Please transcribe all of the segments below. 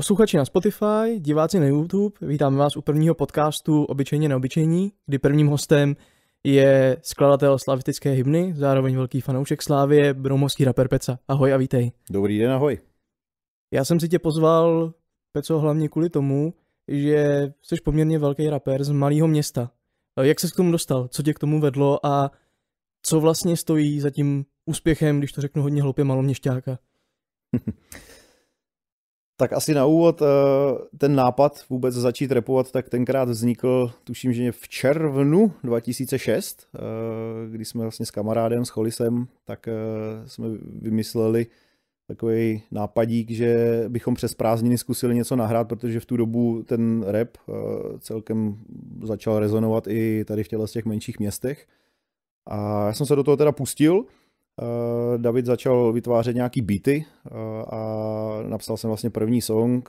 Posluchači na Spotify, diváci na YouTube, vítáme vás u prvního podcastu Obyčejně neobyčejní, kdy prvním hostem je skladatel slavistické hymny, zároveň velký fanoušek Slávie, broumovský rapper Peca. Ahoj a vítej. Dobrý den, ahoj. Já jsem si tě pozval, Peco, hlavně kvůli tomu, že jsi poměrně velký rapper z malého města. Jak se k tomu dostal? Co tě k tomu vedlo a co vlastně stojí za tím úspěchem, když to řeknu hodně hloupě maloměšťáka? Tak asi na úvod eh, ten nápad vůbec začít repovat, tak tenkrát vznikl, tuším, že v červnu 2006, eh, kdy jsme vlastně s kamarádem, s Cholisem, tak eh, jsme vymysleli takový nápadík, že bychom přes prázdniny zkusili něco nahrát, protože v tu dobu ten rap celkem začal rezonovat i tady v těle z těch menších městech. A já jsem se do toho teda pustil – Eh, David začal vytvářet nějaký beaty eh, a napsal jsem vlastně první song,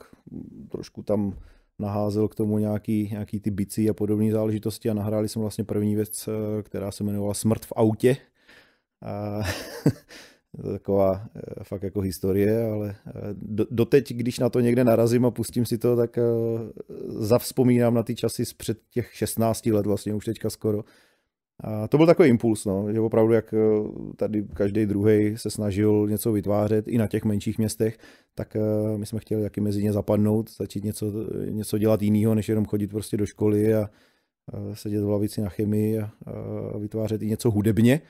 trošku tam naházel k tomu nějaký, nějaký ty bicí a podobné záležitosti a nahráli jsem vlastně první věc, eh, která se jmenovala Smrt v autě. A taková fakt jako historie, ale do, doteď, když na to někde narazím a pustím si to, tak zavzpomínám na ty časy z před těch 16 let vlastně, už teďka skoro, a to byl takový impuls, no, že opravdu jak eh, tady každý druhý se snažil něco vytvářet i na těch menších městech, tak eh, my jsme chtěli taky mezi ně zapadnout, začít něco, eh, něco dělat jiného, než jenom chodit prostě do školy a, sedět v lavici na chemii a, a vytvářet i něco hudebně,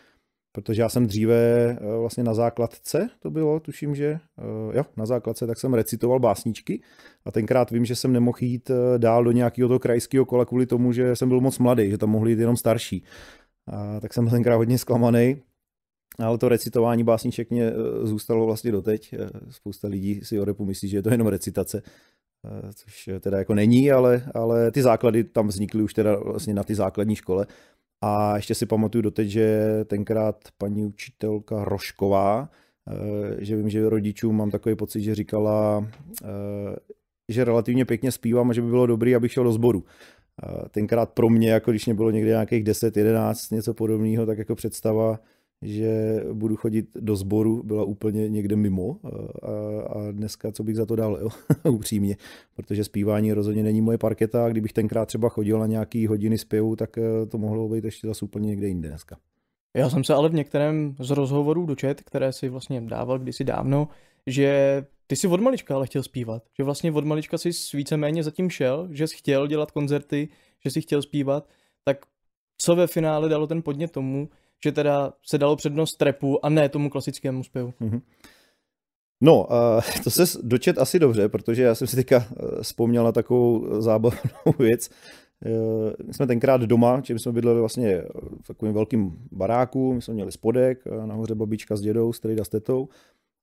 protože já jsem dříve vlastně na základce, to bylo, tuším, že jo, na základce, tak jsem recitoval básničky a tenkrát vím, že jsem nemohl jít dál do nějakého toho krajského kola kvůli tomu, že jsem byl moc mladý, že tam mohli jít jenom starší. A tak jsem byl tenkrát hodně zklamaný, ale to recitování básniček mě e, zůstalo vlastně doteď. E, spousta lidí si o repu myslí, že je to jenom recitace, e, což teda jako není, ale, ale ty základy tam vznikly už teda vlastně na ty základní škole. A ještě si pamatuju doteď, že tenkrát paní učitelka Rošková, že vím, že rodičům mám takový pocit, že říkala, že relativně pěkně zpívám a že by bylo dobré, abych šel do sboru tenkrát pro mě, jako když mě bylo někde nějakých 10, 11, něco podobného, tak jako představa, že budu chodit do sboru, byla úplně někde mimo a, a dneska co bych za to dal, jo, upřímně, protože zpívání rozhodně není moje parketa a kdybych tenkrát třeba chodil na nějaký hodiny zpěvu, tak eh, to mohlo být ještě zase úplně někde jinde dneska. Já jsem se ale v některém z rozhovorů dočet, které si vlastně dával kdysi dávno, že ty jsi od malička ale chtěl zpívat, že vlastně od malička jsi víceméně zatím šel, že jsi chtěl dělat koncerty, že jsi chtěl zpívat, tak co ve finále dalo ten podnět tomu, že teda se dalo přednost trepu a ne tomu klasickému zpěvu? Mm-hmm. No, to se dočet asi dobře, protože já jsem si teďka eh, vzpomněl na takovou eh, zábavnou věc. Eh, my jsme tenkrát doma, čím jsme bydleli vlastně v takovém velkém baráku, my jsme měli spodek, nahoře babička s dědou, strejda s tetou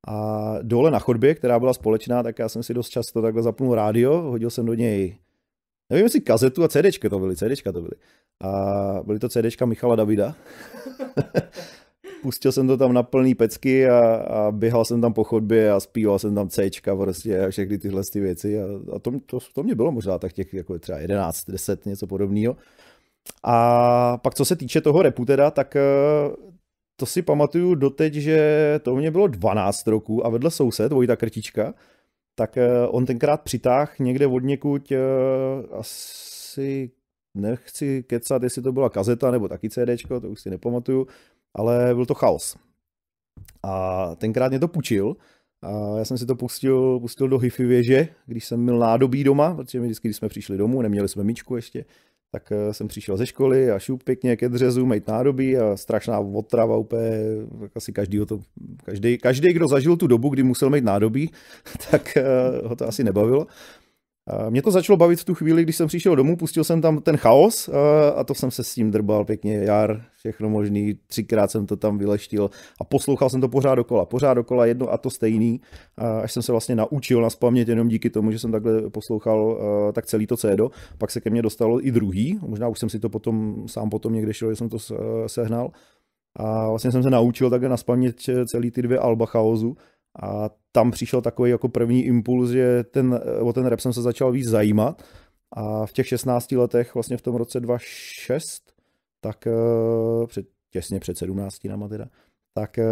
a dole na chodbě, která byla společná, tak já jsem si dost často takhle zapnul rádio, hodil jsem do něj, nevím jestli kazetu a CDčka to byly, CDčka to byly. A byly to CDčka Michala Davida. pustil jsem to tam na plný pecky a, a běhal jsem tam po chodbě a zpíval jsem tam Cčka prostě a všechny tyhle ty věci a, a to, to, to mě bylo možná tak těch jako třeba 11, 10, něco podobného. A pak co se týče toho repu teda, tak to si pamatuju doteď, že to mě bylo 12 roků a vedle soused, Vojta Krtička, tak eh, on tenkrát přitáh někde od někuď eh, asi nechci kecat, jestli to byla kazeta nebo taky CDčko, to už si nepamatuju, ale byl to chaos. A tenkrát mě to pučil, a já jsem si to pustil, pustil do hifi věže, když jsem měl nádobí doma, protože my vždycky, když jsme přišli domů, neměli jsme myčku ještě, tak eh, jsem přišel ze školy a šup pěkně ke dřezu, mít nádobí a strašná otrava úplně, asi každý, to, každý, každý, kdo zažil tu dobu, kdy musel mít nádobí, tak eh, ho to asi nebavilo. Eh, mě to začalo bavit v tu chvíli, když jsem přišel domů, pustil jsem tam ten chaos eh, a to jsem se s tím drbal pěkně jar, všechno možný, třikrát jsem to tam vyleštil a poslouchal jsem to pořád dokola, pořád dokola jedno a to stejný, eh, až jsem se vlastně naučil na spamět jenom díky tomu, že jsem takhle poslouchal tak celý to CEDO, pak se ke mně dostalo i druhý, možná už jsem si to potom sám potom někde šel, že jsem to sehnal a vlastně jsem se naučil takhle na spamět celý ty dvě alba chaosu a tam přišel takový jako první impuls, že ten, eh, o ten rap jsem se začal víc zajímat. A v těch 16 letech, vlastně v tom roce 2006, tak eh, před, těsně před 17 na teda, tak eh,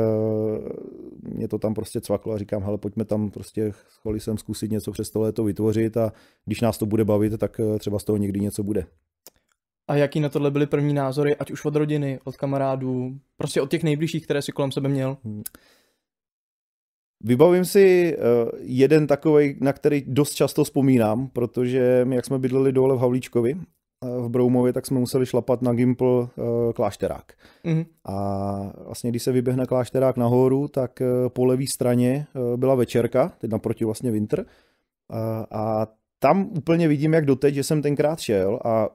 mě to tam prostě cvaklo a říkám, hele, pojďme tam prostě s sem zkusit něco přes to léto vytvořit a když nás to bude bavit, tak třeba z toho někdy něco bude. A jaký na tohle byly první názory, ať už od rodiny, od kamarádů, prostě od těch nejbližších, které si kolem sebe měl? Hmm. Vybavím si eh, jeden takový, na který dost často vzpomínám, protože my, jak jsme bydleli dole v Havlíčkovi, eh, v Broumově, tak jsme museli šlapat na Gimpl eh, klášterák. Mm. A vlastně, když se vyběhne klášterák nahoru, tak po levé straně byla večerka, teď naproti vlastně Winter. A, a tam úplně vidím, jak doteď, že jsem tenkrát šel a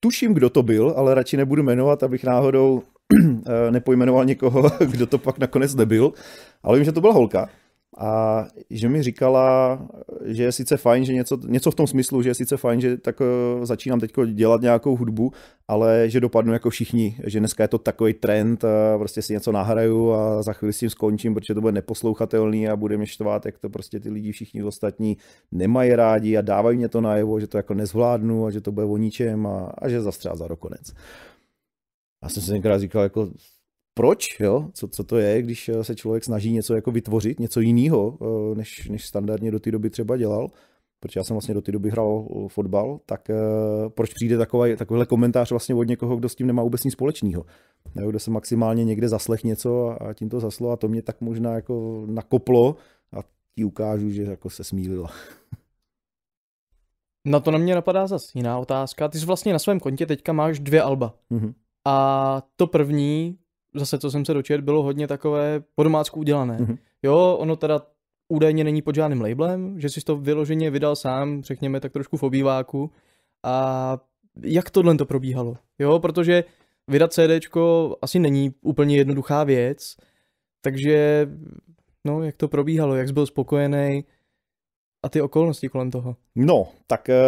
tuším, kdo to byl, ale radši nebudu jmenovat, abych náhodou Eh, nepojmenoval někoho, kdo to pak nakonec nebyl, ale vím, že to byla holka a že mi říkala, že je sice fajn, že něco, něco v tom smyslu, že je sice fajn, že tak eh, začínám teď dělat nějakou hudbu, ale že dopadnu jako všichni, že dneska je to takový trend, eh, prostě si něco nahraju a za chvíli s tím skončím, protože to bude neposlouchatelný a bude mě štvát, jak to prostě ty lidi všichni ostatní nemají rádi a dávají mě to najevo, že to jako nezvládnu a že to bude o ničem a, a že zastřá za rokonec. konec já jsem si tenkrát říkal, jako proč, jo? Co, co to je, když eh, se člověk snaží něco jako vytvořit, něco jiného, eh, než, než standardně do té doby třeba dělal, protože já jsem vlastně do té doby hrál eh, fotbal, tak proč přijde takový, takovýhle komentář vlastně od někoho, kdo s tím nemá vůbec nic společného, jo? kdo se maximálně někde zaslech něco a, a tím to zaslo a to mě tak možná jako nakoplo a ti ukážu, že jako se smílila. Na to na mě napadá zase jiná otázka. Ty jsi vlastně na svém kontě teďka máš dvě alba. Mm-hmm. A to první, zase co jsem se dočet, bylo hodně takové po domácku udělané. Mm-hmm. Jo, ono teda údajně není pod žádným labelem, že jsi to vyloženě vydal sám, řekněme tak trošku v obýváku. A jak tohle to probíhalo? Jo, protože vydat CD asi není úplně jednoduchá věc, takže no, jak to probíhalo, jak jsi byl spokojený a ty okolnosti kolem toho? No, tak eh,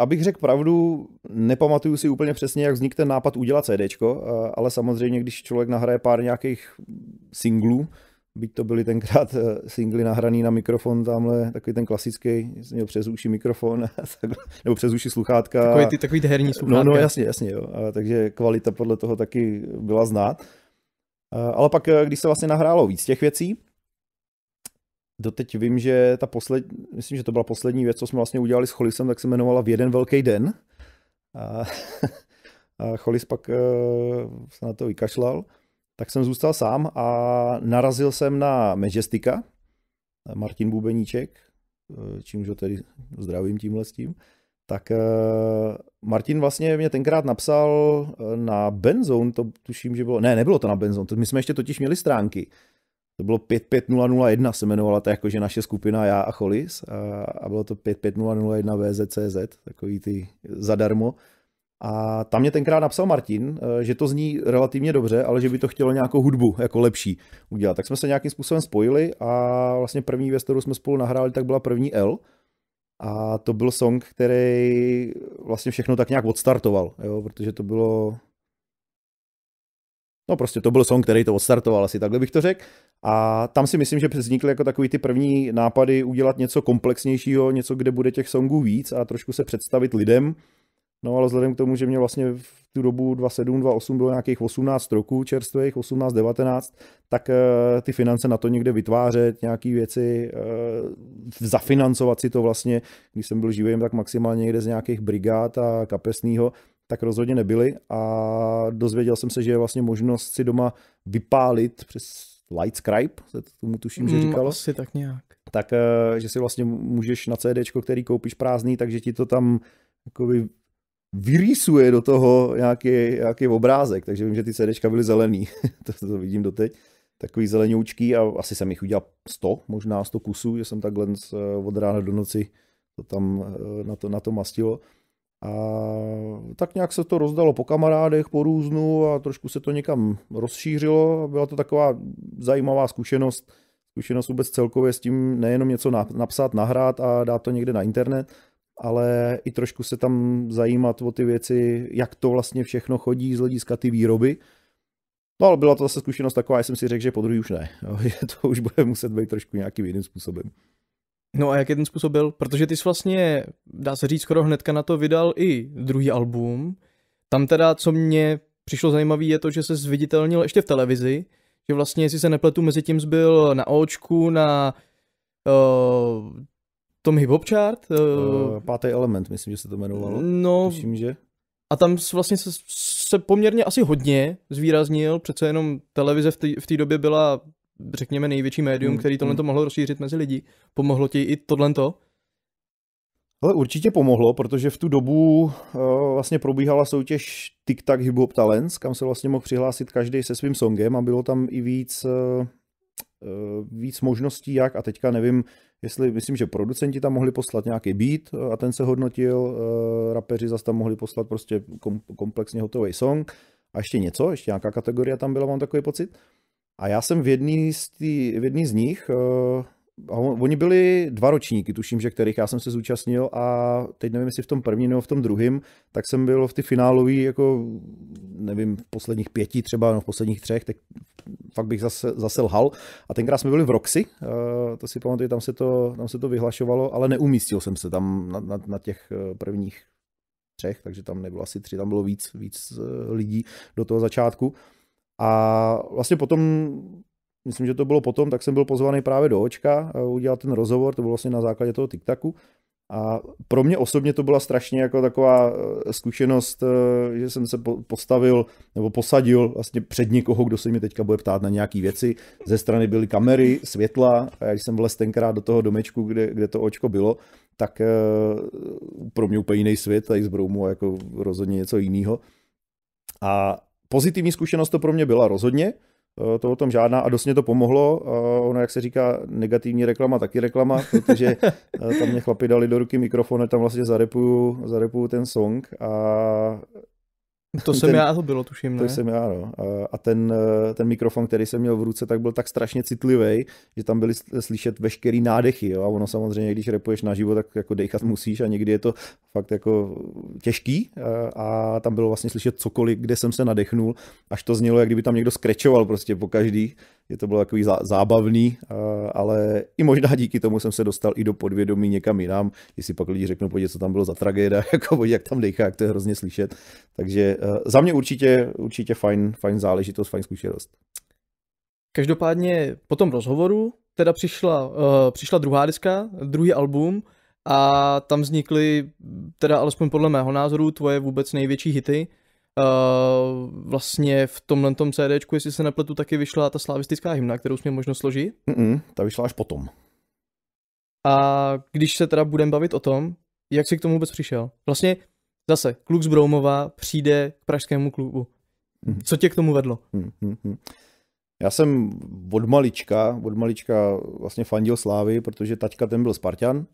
abych řekl pravdu, nepamatuju si úplně přesně, jak vznikl ten nápad udělat CD, eh, ale samozřejmě, když člověk nahraje pár nějakých singlů, byť to byly tenkrát eh, singly nahraný na mikrofon, tamhle takový ten klasický, jsem měl přes uši mikrofon, nebo přes uši sluchátka. Takový ty, takový ty herní sluchátka. No, no jasně, jasně, jo. takže kvalita podle toho taky byla znát. Eh, ale pak, když se vlastně nahrálo víc těch věcí, Doteď vím, že ta poslední, myslím, že to byla poslední věc, co jsme vlastně udělali s Cholisem, tak se jmenovala V jeden velký den. A, a Cholis pak uh, eh, se na to vykašlal. Tak jsem zůstal sám a narazil jsem na Majestika, Martin Bubeníček, eh, čímž ho tedy zdravím tímhle s tím. Tak eh, Martin vlastně mě tenkrát napsal na Benzone, to tuším, že bylo, ne, nebylo to na Benzone, to my jsme ještě totiž měli stránky, to bylo 55001 se jmenovala ta jakože naše skupina já a Cholis a, a bylo to 55001 VZCZ, takový ty zadarmo. A tam mě tenkrát napsal Martin, eh, že to zní relativně dobře, ale že by to chtělo nějakou hudbu jako lepší udělat. Tak jsme se nějakým způsobem spojili a vlastně první věc, kterou jsme spolu nahráli, tak byla první L. A to byl song, který vlastně všechno tak nějak odstartoval, jo, protože to bylo No prostě to byl song, který to odstartoval, asi takhle bych to řekl. A tam si myslím, že vznikly jako takový ty první nápady udělat něco komplexnějšího, něco, kde bude těch songů víc a trošku se představit lidem. No ale vzhledem k tomu, že mě vlastně v tu dobu 27, 28 bylo nějakých 18 roků čerstvých, 18, 19, tak uh, ty finance na to někde vytvářet, nějaké věci, uh, zafinancovat si to vlastně, když jsem byl živým, tak maximálně někde z nějakých brigád a kapesního, tak rozhodně nebyly a dozvěděl jsem se, že je vlastně možnost si doma vypálit přes Lightscribe, se tomu tuším, že mm, říkalo. asi tak nějak. Tak, eh, že si vlastně můžeš na CD, který koupíš prázdný, takže ti to tam jakoby vyrýsuje do toho nějaký, nějaký obrázek, takže vím, že ty CDčka byly zelený, to, to vidím doteď, takový zelenoučký a asi jsem jich udělal 100, možná 100 kusů, že jsem takhle eh, od rána do noci to tam eh, na to, na to mastilo. A tak nějak se to rozdalo po kamarádech, po různu a trošku se to někam rozšířilo. Byla to taková zajímavá zkušenost, zkušenost vůbec celkově s tím nejenom něco napsat, nahrát a dát to někde na internet, ale i trošku se tam zajímat o ty věci, jak to vlastně všechno chodí z hlediska ty výroby. No ale byla to zase zkušenost taková, já jsem si řekl, že po druhý už ne. Jo, to už bude muset být trošku nějakým jiným způsobem. No a jak je ten způsob byl? Protože ty jsi vlastně, dá se říct, skoro hnedka na to vydal i druhý album. Tam teda, co mě přišlo zajímavé, je to, že se zviditelnil ještě v televizi, že vlastně, jestli se nepletu, mezi tím zbyl na Očku, na uh, tom hip hop chart. Uh, uh, pátý element, myslím, že se to jmenovalo. No, myslím, že. A tam vlastně se, se poměrně asi hodně zvýraznil, přece jenom televize v té době byla řekněme, největší médium, mm, který tohle mm. to mohlo rozšířit mezi lidi. Pomohlo ti i tohle to? Ale určitě pomohlo, protože v tu dobu uh, vlastně probíhala soutěž TikTok Hip Hop Talents, kam se vlastně mohl přihlásit každý se svým songem a bylo tam i víc, uh, víc možností jak a teďka nevím, jestli myslím, že producenti tam mohli poslat nějaký beat a ten se hodnotil, uh, rapeři zase tam mohli poslat prostě kom, komplexně hotový song a ještě něco, ještě nějaká kategorie tam byla, mám takový pocit. A já jsem v jedné z, z nich, eh, a on, oni byli dva ročníky, tuším, že kterých já jsem se zúčastnil a teď nevím, jestli v tom prvním nebo v tom druhém, tak jsem byl v ty finálový, jako nevím, v posledních pěti třeba, no v posledních třech, tak fakt bych zase, zase lhal. A tenkrát jsme byli v Roxy, eh, to si pamatuju, tam se to, tam se to vyhlašovalo, ale neumístil jsem se tam na, na, na těch eh, prvních třech, takže tam nebylo asi tři, tam bylo víc, víc lidí do toho začátku. A vlastně potom, myslím, že to bylo potom, tak jsem byl pozvaný právě do Očka eh, udělat ten rozhovor, to bylo vlastně na základě toho TikTaku. A pro mě osobně to byla strašně jako taková eh, zkušenost, eh, že jsem se postavil nebo posadil vlastně před někoho, kdo se mi teďka bude ptát na nějaké věci. Ze strany byly kamery, světla a já když jsem vlez tenkrát do toho domečku, kde, kde to očko bylo, tak pro mě úplně jiný svět, tady z Broumu jako rozhodně něco jiného. A pozitivní zkušenost to pro mě byla rozhodně, eh, to o tom žádná a dost mě to pomohlo. Eh, ono, jak se říká, negativní reklama, taky reklama, protože eh, tam mě chlapi dali do ruky mikrofon a tam vlastně zarepuju, zarepuju ten song a To jsem ten, já, to bylo, tuším, ne? To jsem já, no. A ten, eh, ten mikrofon, který jsem měl v ruce, tak byl tak strašně citlivý, že tam byly slyšet veškerý nádechy, jo? A ono samozřejmě, když repuješ na život, tak jako dechat musíš a někdy je to fakt jako těžký a tam bylo vlastně slyšet cokoliv, kde jsem se nadechnul, až to znělo, jak kdyby tam někdo skrečoval prostě po každý že to bylo takový zábavný, eh, ale i možná díky tomu jsem se dostal i do podvědomí někam jinam, jestli pak lidi řeknou, podívej, co tam bylo za tragéda, jako podívej, jak tam dejchá, jak to je hrozně slyšet. Takže eh, za mě určitě, určitě fajn, fajn záležitost, fajn zkušenost. Každopádně po tom rozhovoru teda přišla, uh, přišla druhá diska, druhý album a tam vznikly, teda alespoň podle mého názoru, tvoje vůbec největší hity. Eh, vlastně v tomhle tom CD, jestli se nepletu, taky vyšla ta slavistická hymna, kterou jsme možno složit. Mm-mm, ta vyšla až potom. A když se teda budeme bavit o tom, jak jsi k tomu vůbec přišel? Vlastně zase, kluk z Broumova přijde k pražskému klubu. Mhm. Co tě k tomu vedlo? Mhm. Já jsem od malička, od malička vlastně fandil Slávy, protože taťka ten byl Spartan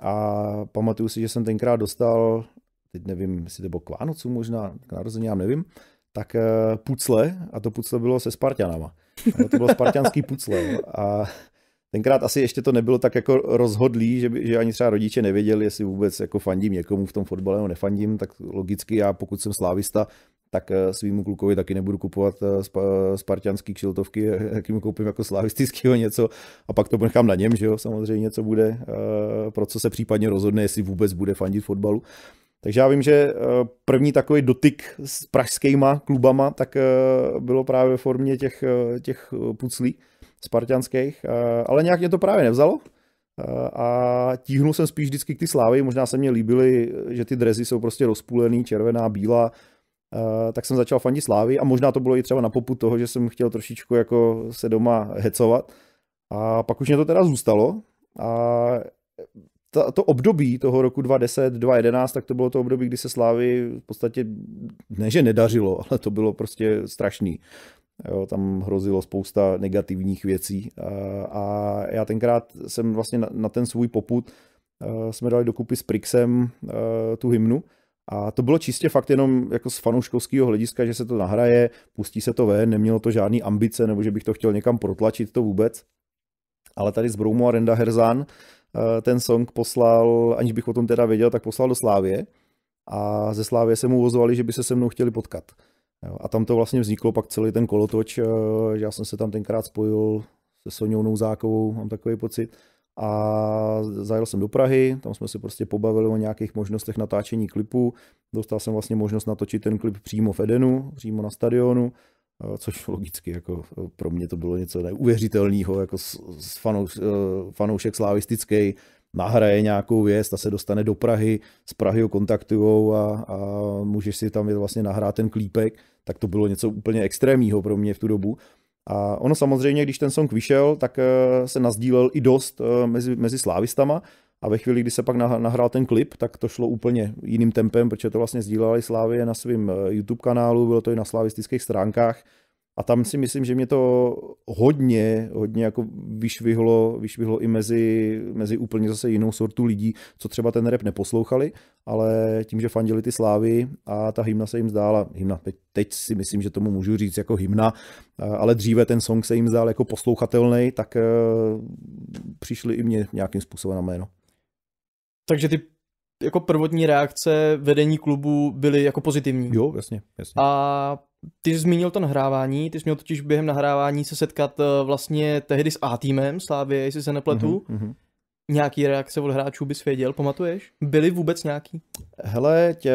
a pamatuju si, že jsem tenkrát dostal teď nevím, jestli to bylo k Vánocu možná, k já nevím, tak eh, pucle, a to pucle bylo se Spartianama. No, to bylo spartianský pucle. A tenkrát asi ještě to nebylo tak jako rozhodlý, že, by, že ani třeba rodiče nevěděli, jestli vůbec jako fandím někomu v tom fotbale nebo nefandím, tak logicky já, pokud jsem slávista, tak eh, svýmu klukovi taky nebudu kupovat eh, spartianský kšiltovky, jakým koupím jako slavistického něco a pak to nechám na něm, že jo, samozřejmě, co bude, pro co se případně rozhodne, jestli vůbec bude fandit fotbalu. Takže já vím, že eh, první takový dotyk s pražskýma klubama tak eh, bylo právě ve formě těch, eh, těch puclí spartianských, ale nějak mě to právě nevzalo a tíhnul jsem spíš vždycky k ty slávy, možná se mě líbily, že ty drezy jsou prostě rozpůlený, červená, bílá, tak jsem začal fandit slávy a možná to bylo i třeba na poput toho, že jsem chtěl trošičku jako se doma hecovat a pak už mě to teda zůstalo a ta, to období toho roku 2010, 2011, tak to bylo to období, kdy se Slávy v podstatě ne, že nedařilo, ale to bylo prostě strašný. Jo, tam hrozilo spousta negativních věcí a, a já tenkrát jsem vlastně na, na ten svůj poput uh, jsme dali dokupy s Prixem uh, tu hymnu a to bylo čistě fakt jenom jako z fanouškovského hlediska, že se to nahraje, pustí se to ven, nemělo to žádný ambice, nebo že bych to chtěl někam protlačit, to vůbec. Ale tady z Broumu a Renda Herzán, Eh, ten song poslal, aniž bych o tom teda věděl, tak poslal do Slávě a ze Slávě se mu ozvali, že by se se mnou chtěli potkat. a tam to vlastně vzniklo pak celý ten kolotoč, eh, že já jsem se tam tenkrát spojil se Soňou Nouzákovou, mám takový pocit. A zajel jsem do Prahy, tam jsme se prostě pobavili o nějakých možnostech natáčení klipu. Dostal jsem vlastně možnost natočit ten klip přímo v Edenu, přímo na stadionu což logicky jako eh, pro mě to bylo něco neuvěřitelného, jako s fanouš, eh, fanoušek slavistický nahraje nějakou věc, ta se dostane do Prahy, z Prahy ho kontaktujou a, a můžeš si tam vlastně nahrát ten klípek, tak to bylo něco úplně extrémního pro mě v tu dobu. A ono samozřejmě, když ten song vyšel, tak eh, se nazdílel i dost mezi, mezi slávistama, a ve chvíli, kdy se pak nahrál ten klip, tak to šlo úplně jiným tempem, protože to vlastně sdílali slávy na svém eh, YouTube kanálu, bylo to i na slavistických stránkách. A tam si myslím, že mě to hodně, hodně jako vyšvihlo, vyšvihlo i mezi, mezi úplně zase jinou sortu lidí, co třeba ten rep neposlouchali, ale tím, že fandili ty slávy a ta hymna se jim zdála, hymna, teď, teď si myslím, že tomu můžu říct jako hymna, eh, ale dříve ten song se jim zdál jako poslouchatelný, tak eh, přišli i mě nějakým způsobem na jméno. Takže ty jako prvotní reakce vedení klubu byly jako pozitivní. Jo, jasně, jasně. A ty jsi zmínil to nahrávání, ty jsi měl totiž během nahrávání se setkat eh, vlastně tehdy s A-týmem Slávě, jestli se nepletu. Mm-hmm, mm-hmm. Nějaký reakce od hráčů bys věděl, pamatuješ? Byly vůbec nějaký? Hele, tě,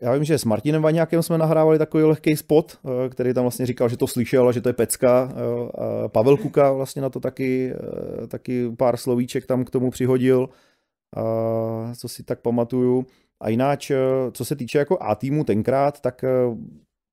já vím, že s Martinem Vaňákem jsme nahrávali takový lehký spot, eh, který tam vlastně říkal, že to slyšel a že to je pecka. Eh, Pavel Kuka vlastně na to taky, taky pár slovíček tam k tomu přihodil co si tak pamatuju. A jináč, eh, co se týče jako A týmu tenkrát, tak eh,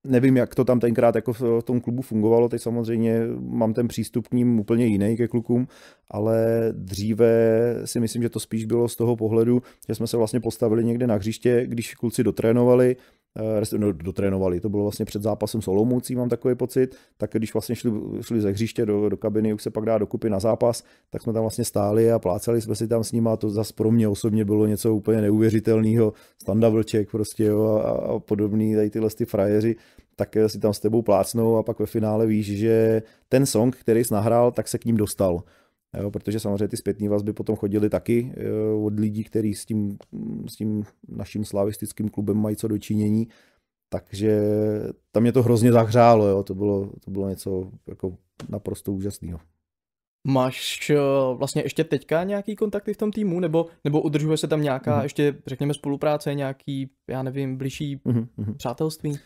nevím, jak to tam tenkrát jako eh, v tom klubu fungovalo, teď samozřejmě mám ten přístup k ním úplně jiný ke klukům, ale dříve si myslím, že to spíš bylo z toho pohledu, že jsme se vlastně postavili někde na hřiště, když kluci dotrénovali, Eh, no, dotrénovali. To bylo vlastně před zápasem s Olomoucí, mám takový pocit. Tak když vlastně šli, šli ze hřiště do, do kabiny, už se pak dá dokupy na zápas, tak jsme tam vlastně stáli a pláceli jsme si tam s nimi a To zase pro mě osobně bylo něco úplně neuvěřitelného. Standa Vlček prostě jo, a, a podobný, tady tyhle ty frajeři tak eh, si tam s tebou plácnou a pak ve finále víš, že ten song, který jsi nahrál, tak se k ním dostal. Jo, protože samozřejmě ty zpětné vazby potom chodily taky eh, od lidí, kteří s tím, s tím naším slavistickým klubem mají co dočinění. Takže tam mě to hrozně zahřálo, jo. To, bylo, to bylo něco jako naprosto úžasného. Máš eh, vlastně ještě teďka nějaký kontakty v tom týmu, nebo, nebo udržuje se tam nějaká mm-hmm. ještě, řekněme, spolupráce, nějaký, já nevím, blížší mm-hmm. přátelství?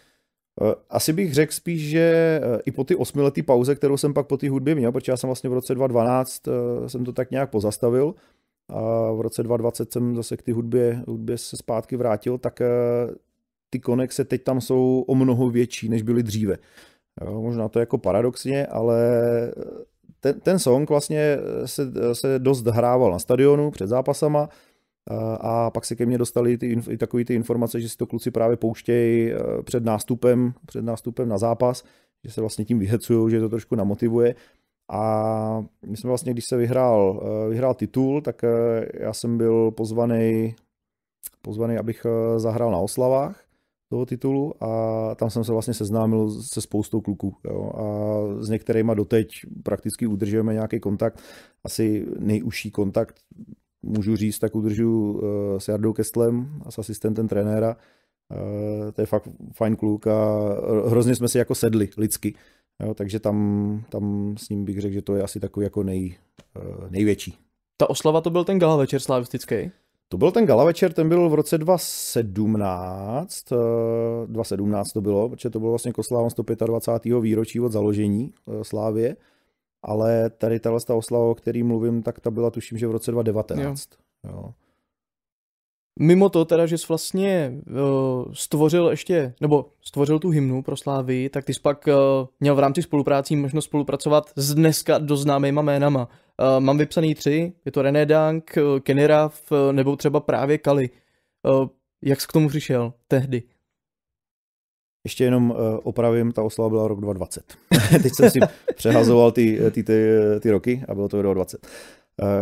Eh, asi bych řekl spíš, že eh, i po ty osmiletý pauze, kterou jsem pak po té hudbě měl, protože já jsem vlastně v roce 2012 eh, jsem to tak nějak pozastavil a v roce 2020 jsem zase k té hudbě, hudbě se zpátky vrátil, tak ty konexe teď tam jsou o mnoho větší, než byly dříve. Jo, možná to jako paradoxně, ale ten, ten song vlastně se, se dost hrával na stadionu před zápasama, a pak se ke mně dostali ty, i takové ty informace, že si to kluci právě pouštějí eh, před nástupem, před nástupem na zápas, že se vlastně tím vyhecují, že to trošku namotivuje. A my jsme vlastně, když se vyhrál, eh, vyhrál titul, tak eh, já jsem byl pozvaný, pozvaný, abych zahrál na oslavách toho titulu a tam jsem se vlastně seznámil se spoustou kluků. Jo. A s některýma doteď prakticky udržujeme nějaký kontakt. Asi nejužší kontakt můžu říct, tak udržu eh, s Jardou Kestlem a s asistentem trenéra. Eh, to je fakt fajn kluk a hrozně jsme si jako sedli lidsky. Jo, takže tam, tam s ním bych řekl, že to je asi takový jako nej, eh, největší. Ta oslava to byl ten gala večer slavistický? To byl ten gala večer, ten byl v roce 2017, 2017 to bylo, protože to bylo vlastně k 125. výročí od založení Slávě ale tady tahle ta oslava, o který mluvím, tak ta byla tuším, že v roce 2019. Jo. Jo. Mimo to teda, že jsi vlastně uh, stvořil ještě, nebo stvořil tu hymnu pro Slávy, tak ty jsi pak uh, měl v rámci spoluprácí možnost spolupracovat s dneska do známýma jménama. Uh, mám vypsaný tři, je to René Dank, uh, Kenny uh, nebo třeba právě Kali. Uh, jak jsi k tomu přišel tehdy? Ještě jenom eh, opravím, ta oslava byla rok 2020. Teď jsem si přehazoval ty, eh, ty, ty, eh, ty roky a bylo to 2020.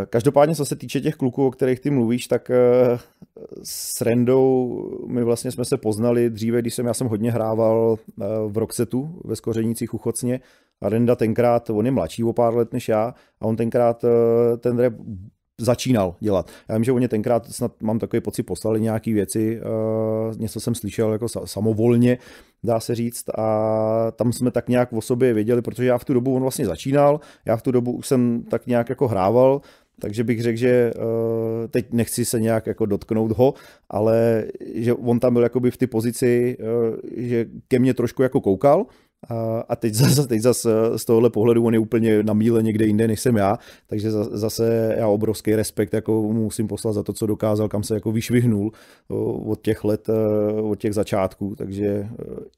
Každopádně, co se týče těch kluků, o kterých ty mluvíš, tak s Rendou my vlastně jsme se poznali dříve, když jsem, já jsem hodně hrával v Roxetu ve u Chocně. a Renda tenkrát, on je mladší o pár let než já a on tenkrát ten rap začínal dělat. Já vím, že oni tenkrát snad mám takový pocit, poslali nějaké věci, eh, něco jsem slyšel jako samovolně, dá se říct, a tam jsme tak nějak o sobě věděli, protože já v tu dobu on vlastně začínal, já v tu dobu už jsem tak nějak jako hrával, takže bych řekl, že eh, teď nechci se nějak jako dotknout ho, ale že on tam byl jakoby v té pozici, eh, že ke mně trošku jako koukal, a teď zase, teď zase eh, z tohohle pohledu on je úplně na míle někde jinde, než jsem já, takže zase já obrovský respekt jako musím poslat za to, co dokázal, kam se jako vyšvihnul od těch let, eh, od těch začátků, takže eh,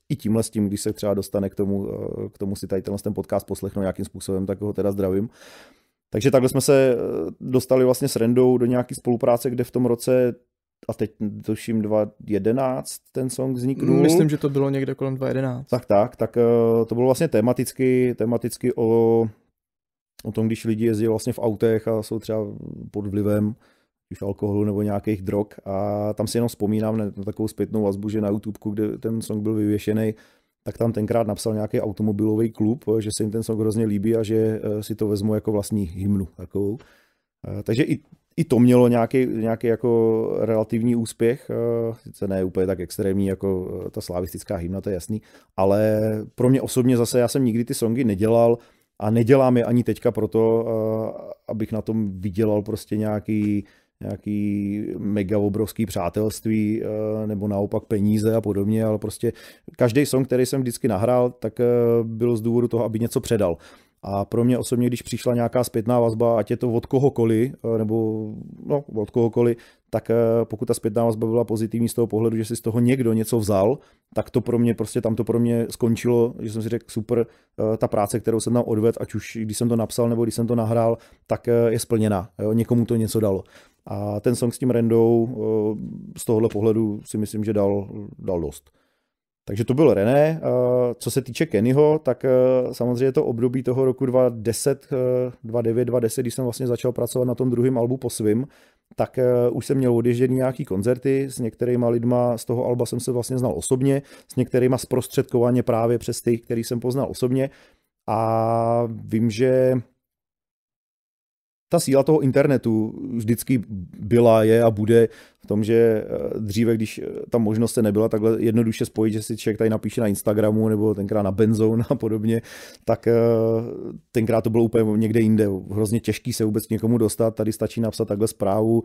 i tímhle s tím, když se třeba dostane k tomu, k tomu si tady tenhle ten podcast poslechnout nějakým způsobem, tak ho teda zdravím. Takže takhle jsme se dostali vlastně s Rendou do nějaké spolupráce, kde v tom roce a teď tuším 2011 ten song vzniknul. Mm, myslím, že to bylo někde kolem 2011. Tak, tak, tak eh, to bylo vlastně tematicky, tematicky o, o tom, když lidi jezdí vlastně v autech a jsou třeba pod vlivem už alkoholu nebo nějakých drog a tam si jenom vzpomínám na takovou zpětnou vazbu, že na YouTube, kde ten song byl vyvěšený, tak tam tenkrát napsal nějaký automobilový klub, eh, že se jim ten song hrozně líbí a že eh, si to vezmu jako vlastní hymnu takovou. Takže i i to mělo nějaký, nějaký jako relativní úspěch, eh, sice ne úplně tak extrémní jako eh, ta slavistická hymna, to je jasný, ale pro mě osobně zase já jsem nikdy ty songy nedělal a nedělám je ani teďka proto, eh, abych na tom vydělal prostě nějaký, nějaký mega obrovský přátelství nebo naopak peníze a podobně, ale prostě každý song, který jsem vždycky nahrál, tak byl z důvodu toho, aby něco předal. A pro mě osobně, když přišla nějaká zpětná vazba, ať je to od kohokoliv, eh, nebo no, od kohokoliv, tak eh, pokud ta zpětná vazba byla pozitivní z toho pohledu, že si z toho někdo něco vzal, tak to pro mě prostě tam to pro mě skončilo, že jsem si řekl super, eh, ta práce, kterou jsem tam odvedl, ať už když jsem to napsal nebo když jsem to nahrál, tak je splněná. Jo, někomu to něco dalo. A ten song s tím Rendou z tohohle pohledu si myslím, že dal, dal dost. Takže to byl René. Eh, co se týče Kennyho, tak eh, samozřejmě to období toho roku 2010, 2009, 2010, když jsem vlastně začal pracovat na tom druhém albu po svým, tak eh, už jsem měl odježděný nějaký koncerty, s některýma lidma z toho alba jsem se vlastně znal osobně, s některýma zprostředkovaně právě přes ty, který jsem poznal osobně a vím, že ta síla toho internetu vždycky byla, je a bude tom, že eh, dříve, když eh, ta možnost se nebyla takhle jednoduše spojit, že si člověk tady napíše na Instagramu nebo tenkrát na Benzone a podobně, tak eh, tenkrát to bylo úplně někde jinde. Hrozně těžký se vůbec někomu dostat, tady stačí napsat takhle zprávu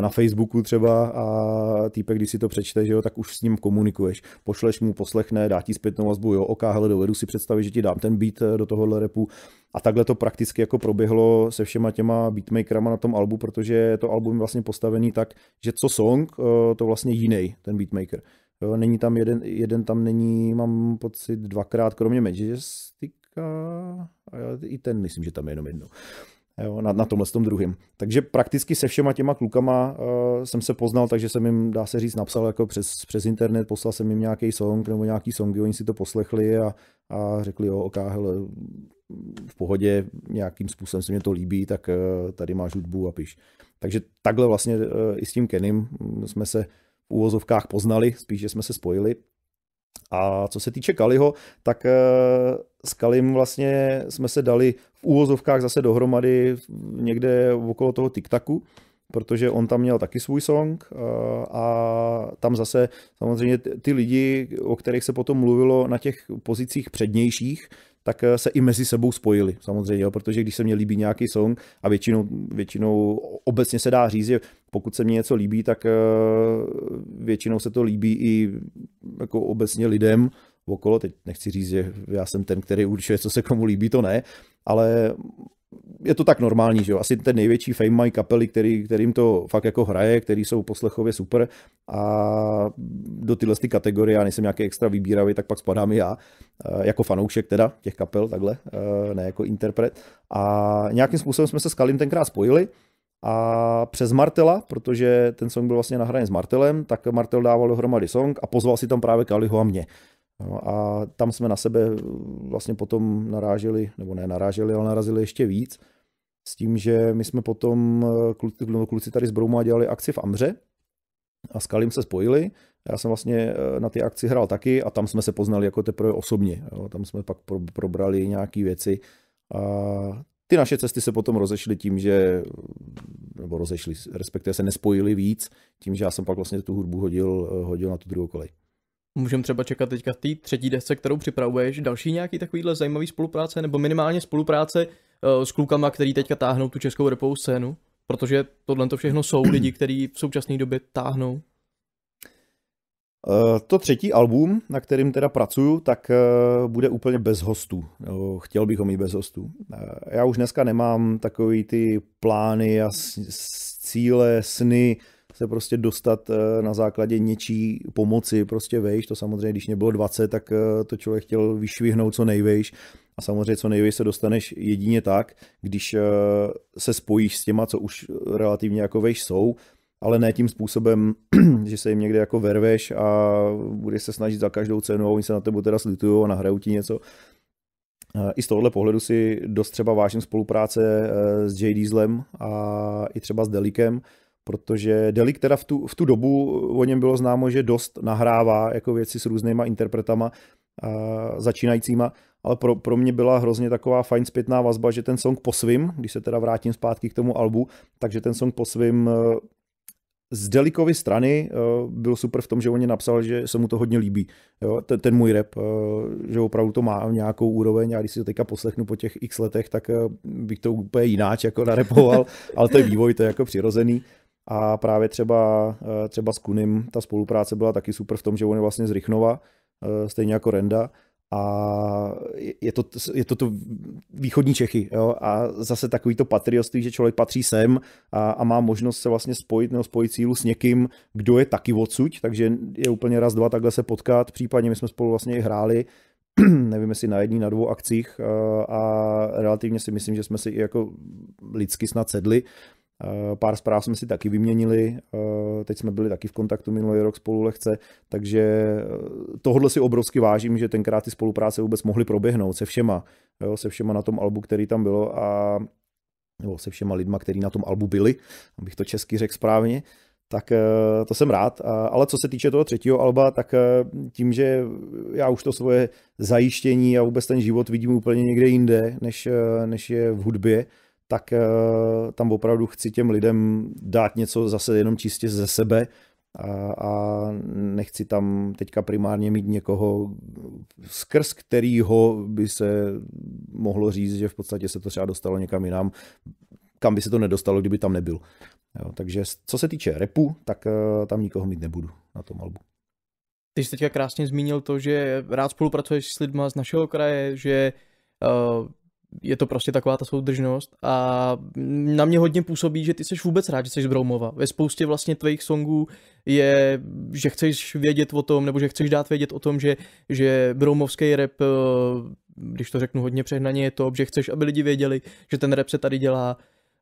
na Facebooku třeba a týpek, když si to přečte, že jo, tak už s ním komunikuješ. Pošleš mu, poslechne, dá ti zpětnou vazbu, jo, ok, hele, dovedu si představit, že ti dám ten beat do tohohle repu. A takhle to prakticky jako proběhlo se všema těma beatmakerama na tom albu, protože to album je vlastně postavený tak, že co song, eh, to vlastně jiný, ten beatmaker. Jo, není tam jeden, jeden tam není, mám pocit, dvakrát, kromě Majestika, a i ten myslím, že tam je jenom jedno. Jo, na, na tomhle tom druhým. Takže prakticky se všema těma klukama uh, jsem se poznal, takže jsem jim, dá se říct, napsal jako přes, přes internet, poslal jsem jim nějaký song nebo nějaký songy, oni si to poslechli a, a řekli, jo, ok, hele, v pohodě, nějakým způsobem se mě to líbí, tak uh, tady máš hudbu a piš. Takže takhle vlastně eh, i s tím Kenem hm, jsme se v úvozovkách poznali, spíš, že jsme se spojili. A co se týče Kaliho, tak eh, s Kalim vlastně jsme se dali v úvozovkách zase dohromady někde okolo toho TikTaku, protože on tam měl taky svůj song eh, a tam zase samozřejmě ty lidi, o kterých se potom mluvilo na těch pozicích přednějších, tak eh, se i mezi sebou spojili samozřejmě, jo, protože když se mně líbí nějaký song a většinou, většinou obecně se dá říct, že pokud se mně něco líbí, tak eh, většinou se to líbí i jako obecně lidem, okolo, teď nechci říct, že já jsem ten, který určuje, co se komu líbí, to ne, ale je to tak normální, že jo? Asi ten největší fame mají kapely, který, kterým to fakt jako hraje, který jsou poslechově super a do tyhle ty kategorie, já nejsem nějaký extra vybíravý, tak pak spadám i já, eh, jako fanoušek teda těch kapel, takhle, eh, ne jako interpret. A nějakým způsobem jsme se s Kalim tenkrát spojili, a přes Martela, protože ten song byl vlastně nahraný s Martelem, tak Martel dával dohromady song a pozval si tam právě Kaliho a mě. No a tam jsme na sebe uh, vlastně potom naráželi, nebo ne naráželi, ale narazili ještě víc, s tím, že my jsme potom uh, kluci, no, kluci tady z Brouma dělali akci v Amře a s Kalim se spojili. Já jsem vlastně uh, na ty akci hrál taky a tam jsme se poznali jako teprve osobně. Jo. Tam jsme pak pro, probrali nějaké věci a ty naše cesty se potom rozešly tím, že, nebo rozešly, respektive se nespojily víc, tím, že já jsem pak vlastně tu hudbu hodil, hodil na tu druhou kolej. Můžeme třeba čekat teďka té třetí desce, kterou připravuješ, další nějaký takovýhle zajímavý spolupráce, nebo minimálně spolupráce uh, s klukama, který teďka táhnou tu českou repovou scénu? Protože tohle to všechno jsou lidi, kteří v současné době táhnou. Eh, to třetí album, na kterým teda pracuju, tak eh, bude úplně bez hostů. chtěl bych ho mít bez hostů. Já už dneska nemám takový ty plány a cíle, sny, se prostě dostat eh, na základě něčí pomoci prostě vejš. To samozřejmě, když mě bylo 20, tak eh, to člověk chtěl vyšvihnout co nejvejš. A samozřejmě co nejvejš se dostaneš jedině tak, když eh, se spojíš s těma, co už relativně jako vejš jsou, ale ne tím způsobem, že se jim někde jako verveš a budeš se snažit za každou cenu a oni se na tebe teda slitují a nahrajou ti něco. I z tohohle pohledu si dost třeba vážím spolupráce s J. Dieslem a i třeba s Delikem, protože Delik teda v tu, v tu dobu o něm bylo známo, že dost nahrává jako věci s různýma interpretama a začínajícíma, ale pro, pro mě byla hrozně taková fajn zpětná vazba, že ten song po svým, když se teda vrátím zpátky k tomu albu, takže ten song po svým eh, z Delikovy strany eh, byl super v tom, že on napsal, že se mu to hodně líbí. Jo, ten, ten můj rap, eh, že opravdu to má nějakou úroveň. Já když si to teďka poslechnu po těch x letech, tak bych to úplně jináč jako narepoval, ale to je vývoj, to je jako přirozený. A právě třeba, eh, třeba s Kunim ta spolupráce byla taky super v tom, že on je vlastně z Rychnova, eh, stejně jako Renda, a je to, je to to východní Čechy. Jo? A zase takový to patriotství, že člověk patří sem a, a má možnost se vlastně spojit nebo spojit sílu s někým, kdo je taky odsuť, takže je úplně raz, dva takhle se potkat. Případně my jsme spolu vlastně i hráli, nevím jestli na jední, na dvou akcích eh, a relativně si myslím, že jsme si i jako lidsky snad sedli Eh, pár zpráv jsme si taky vyměnili, eh, teď jsme byli taky v kontaktu minulý rok spolu lehce, takže eh, tohle si obrovsky vážím, že tenkrát ty spolupráce vůbec mohly proběhnout se všema, jo, se všema na tom albu, který tam bylo a nebo se všema lidma, který na tom albu byli, abych to česky řekl správně, tak to jsem rád. Ale co se týče toho třetího alba, tak tím, že já už to svoje zajištění a vůbec ten život vidím úplně někde jinde, než, než je v hudbě, tak eh, tam opravdu chci těm lidem dát něco zase jenom čistě ze sebe a, a nechci tam teďka primárně mít někoho, skrz kterýho by se mohlo říct, že v podstatě se to třeba dostalo někam jinam, kam by se to nedostalo, kdyby tam nebyl. Jo, takže co se týče repu, tak eh, tam nikoho mít nebudu na tom albu. Ty jsi teďka krásně zmínil to, že rád spolupracuješ s lidma z našeho kraje, že uh je to prostě taková ta soudržnost a na mě hodně působí, že ty jsi vůbec rád, že jsi z Broumova. Ve spoustě vlastně tvých songů je, že chceš vědět o tom, nebo že chceš dát vědět o tom, že, že Broumovský rap, eh, když to řeknu hodně přehnaně, je to, že chceš, aby lidi věděli, že ten rap se tady dělá.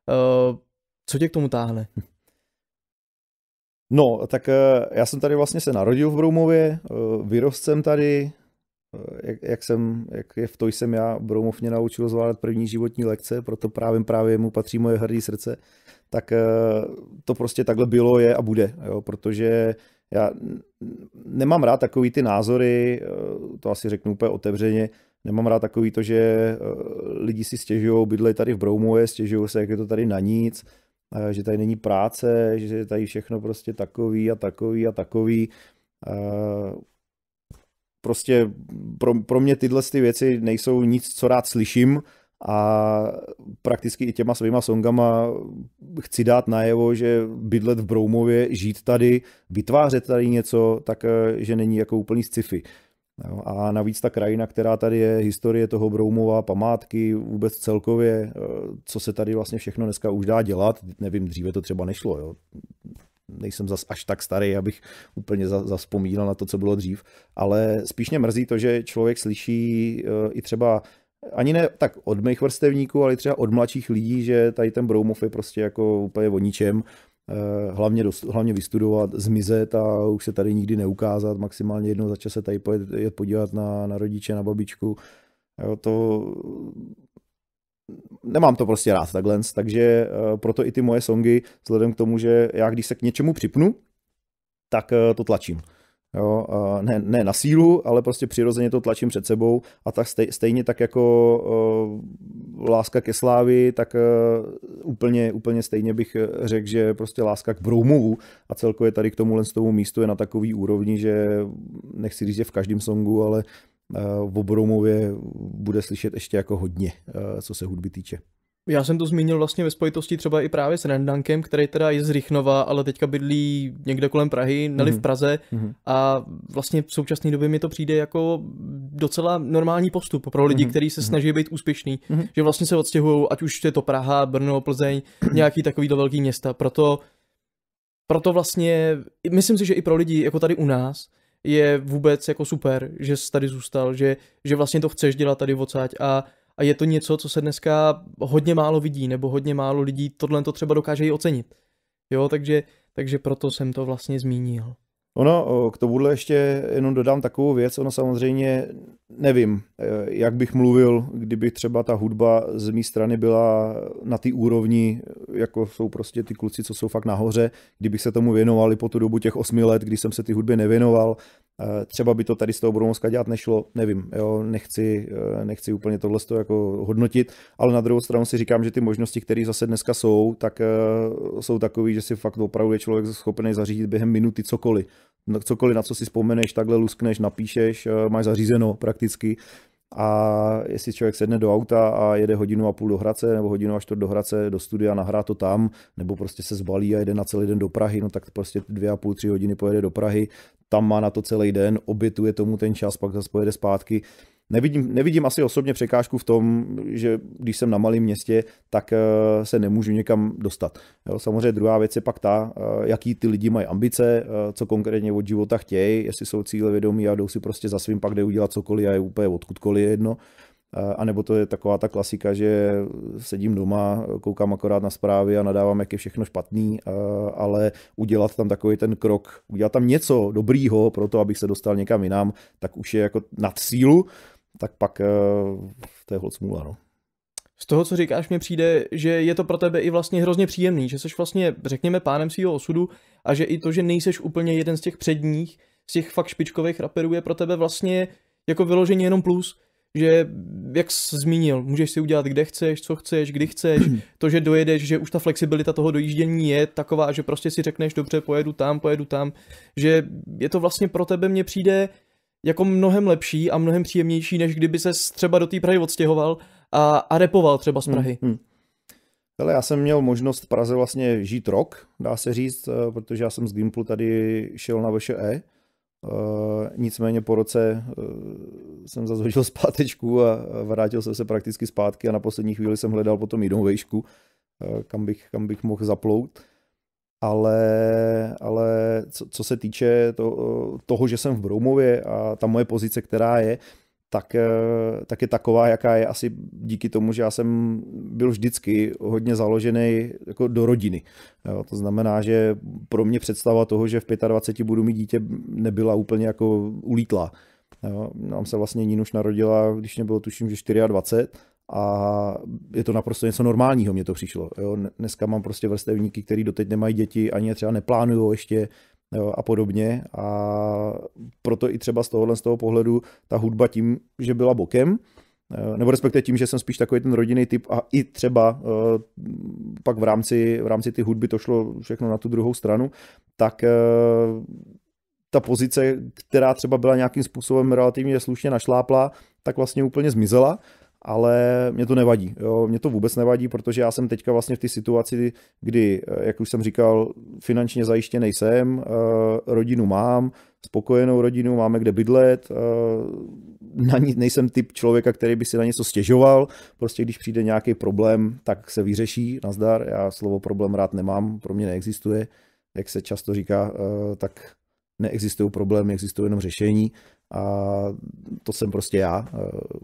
Eh, co tě k tomu táhne? No, tak eh, já jsem tady vlastně se narodil v Broumově, vyrost jsem tady, Eh, jak, jak, jsem, jak je v to jsem já Broumov mě naučil zvládat první životní lekce, proto právě právě mu patří moje hrdé srdce, tak eh, to prostě takhle bylo, je a bude, jo, protože já nemám rád takový ty názory, eh, to asi řeknu úplně otevřeně, nemám rád takový to, že lidi si stěžují, bydlej tady v Broumově, stěžují se, jak je to tady na nic, že tady není práce, že je tady všechno prostě takový a takový a takový prostě pro, pro mě tyhle ty věci nejsou nic, co rád slyším a prakticky i těma svýma songama chci dát najevo, že bydlet v Broumově, žít tady, vytvářet tady něco, tak eh, že není jako úplný sci-fi. a navíc ta krajina, která tady je, historie toho Broumova, památky, vůbec celkově, eh, co se tady vlastně všechno dneska už dá dělat, nevím, dříve to třeba nešlo, jo nejsem zas až tak starý, abych úplně zaspomínal na to, co bylo dřív, ale spíš mě mrzí to, že člověk slyší e, i třeba ani ne tak od mých vrstevníků, ale třeba od mladších lidí, že tady ten Broumov je prostě jako úplně o ničem, e, hlavně, dost, hlavně vystudovat, zmizet a už se tady nikdy neukázat, maximálně jednou za čas se tady pojet, jet podívat na, na rodiče, na babičku. Jo, to nemám to prostě rád takhle, takže eh, proto i ty moje songy, vzhledem k tomu, že já když se k něčemu připnu, tak eh, to tlačím. Jo, ne, ne na sílu, ale prostě přirozeně to tlačím před sebou a tak stej, stejně tak jako uh, láska ke slávi, tak uh, úplně, úplně stejně bych řekl, že prostě láska k Broumovu a celkově tady k tomu tomu místu je na takový úrovni, že nechci říct, že v každém songu, ale Eh, v Obroumově bude slyšet ještě jako hodně, eh, co se hudby týče. Já jsem to zmínil vlastně ve spojitosti třeba i právě s Rendankem, který teda je z Rychnova, ale teďka bydlí někde kolem Prahy, neli mm-hmm. v mhm. Praze mm-hmm. a vlastně v současné době mi to přijde jako docela normální postup pro lidi, mm-hmm. kteří se mhm. snaží být úspěšní, mm-hmm. že vlastně se odstěhují, ať už je to Praha, Brno, Plzeň, mhm. nějaký takovýto velký města, proto proto vlastně, myslím si, že i pro lidi jako tady u nás, je vůbec jako super, že jsi tady zůstal, že, že vlastně to chceš dělat tady v a, a je to něco, co se dneska hodně málo vidí, nebo hodně málo lidí tohle to třeba dokáže i ocenit. Jo, takže, takže proto jsem to vlastně zmínil. Ono, k tomuhle ještě jenom dodám takovou věc, ono samozřejmě nevím, eh, jak bych mluvil, kdyby třeba ta hudba z mé strany byla na té úrovni, eh, jako jsou prostě ty kluci, co jsou fakt nahoře, kdybych se tomu věnoval i po tu dobu těch osmi let, kdy jsem se ty hudbě nevěnoval, eh, třeba by to tady z toho Bromovska dělat nešlo, nevím, jo, nechci, nechci úplně tohle jako hodnotit, ale na druhou stranu si říkám, že ty možnosti, které zase dneska jsou, tak jsou takové, že si fakt opravdu je člověk schopný zařídit během minuty cokoliv cokoliv, na co si vzpomeneš, takhle luskneš, napíšeš, eh, máš zařízeno prakticky. A jestli člověk sedne do auta a jede hodinu a půl do Hradce nebo hodinu až to do Hradce do studia, nahrá to tam, nebo prostě se zbalí a jede na celý den do Prahy, no tak prostě dvě a půl, tři hodiny pojede do Prahy, tam má na to celý den, obětuje tomu ten čas, pak zase pojede zpátky. Nevidím, nevidím asi osobně překážku v tom, že když jsem na malém městě, tak eh, se nemůžu někam dostat. Jo, samozřejmě druhá věc je pak ta, eh, jaký ty lidi mají ambice, eh, co konkrétně od života chtějí, jestli jsou vědomí a jdou si prostě za svým, pak jde udělat cokoliv a je úplně odkudkoliv jedno. A nebo to je taková ta klasika, že sedím doma, koukám akorát na zprávy a nadávám, jak je všechno špatný, ale udělat tam takový ten krok, udělat tam něco dobrýho pro to, abych se dostal někam jinam, tak už je jako nad sílu tak pak eh, to je smůla, no. Z toho, co říkáš, mně přijde, že je to pro tebe i vlastně hrozně příjemný, že jsi vlastně, řekněme, pánem svého osudu a že i to, že nejseš úplně jeden z těch předních, z těch fakt špičkových raperů je pro tebe vlastně jako vyloženě jenom plus, že jak jsi zmínil, můžeš si udělat kde chceš, co chceš, kdy chceš, to, že dojedeš, že už ta flexibilita toho dojíždění je taková, že prostě si řekneš, dobře, pojedu tam, pojedu tam, že je to vlastně pro tebe, mně přijde, jako mnohem lepší a mnohem příjemnější, než kdyby se třeba do té Prahy odstěhoval a, a repoval třeba z hmm, Prahy. Hmm, hmm. Ale já jsem měl možnost v Praze vlastně žít rok, dá se říct, eh, protože já jsem z Gimplu tady šel na VŠE. Eh, nicméně po roce eh, jsem zazhodil zpátečku a vrátil jsem se prakticky zpátky a na poslední chvíli jsem hledal potom jinou vejšku, kam bych, kam bych mohl zaplout ale, ale co, co se týče to, toho, že jsem v Broumově a ta moje pozice, která je, tak, eh, tak je taková, jaká je asi díky tomu, že já jsem byl vždycky hodně založený jako do rodiny. Jo, to znamená, že pro mě představa toho, že v 25 budu mít dítě, nebyla úplně jako ulítla. Jo, nám se vlastně Nínuš narodila, když mě bylo tuším, že 24 a je to naprosto něco normálního, mě to přišlo. Jo. Dneska mám prostě vrstevníky, kteří doteď nemají děti, ani je třeba neplánují ještě jo, a podobně a proto i třeba z tohohle z toho pohledu ta hudba tím, že byla bokem, nebo respektive tím, že jsem spíš takový ten rodinný typ a i třeba pak v rámci, v rámci ty hudby to šlo všechno na tu druhou stranu, tak ta pozice, která třeba byla nějakým způsobem relativně slušně našláplá, tak vlastně úplně zmizela ale mě to nevadí. Jo, mě to vůbec nevadí, protože já jsem teďka vlastně v té situaci, kdy, eh, jak už jsem říkal, finančně zajištěný jsem, eh, rodinu mám, spokojenou rodinu, máme kde bydlet, eh, na ní, nejsem typ člověka, který by si na něco stěžoval, prostě když přijde nějaký problém, tak se vyřeší, nazdar, já slovo problém rád nemám, pro mě neexistuje, jak se často říká, tak neexistují problémy, existují jenom řešení a to jsem prostě já, eh,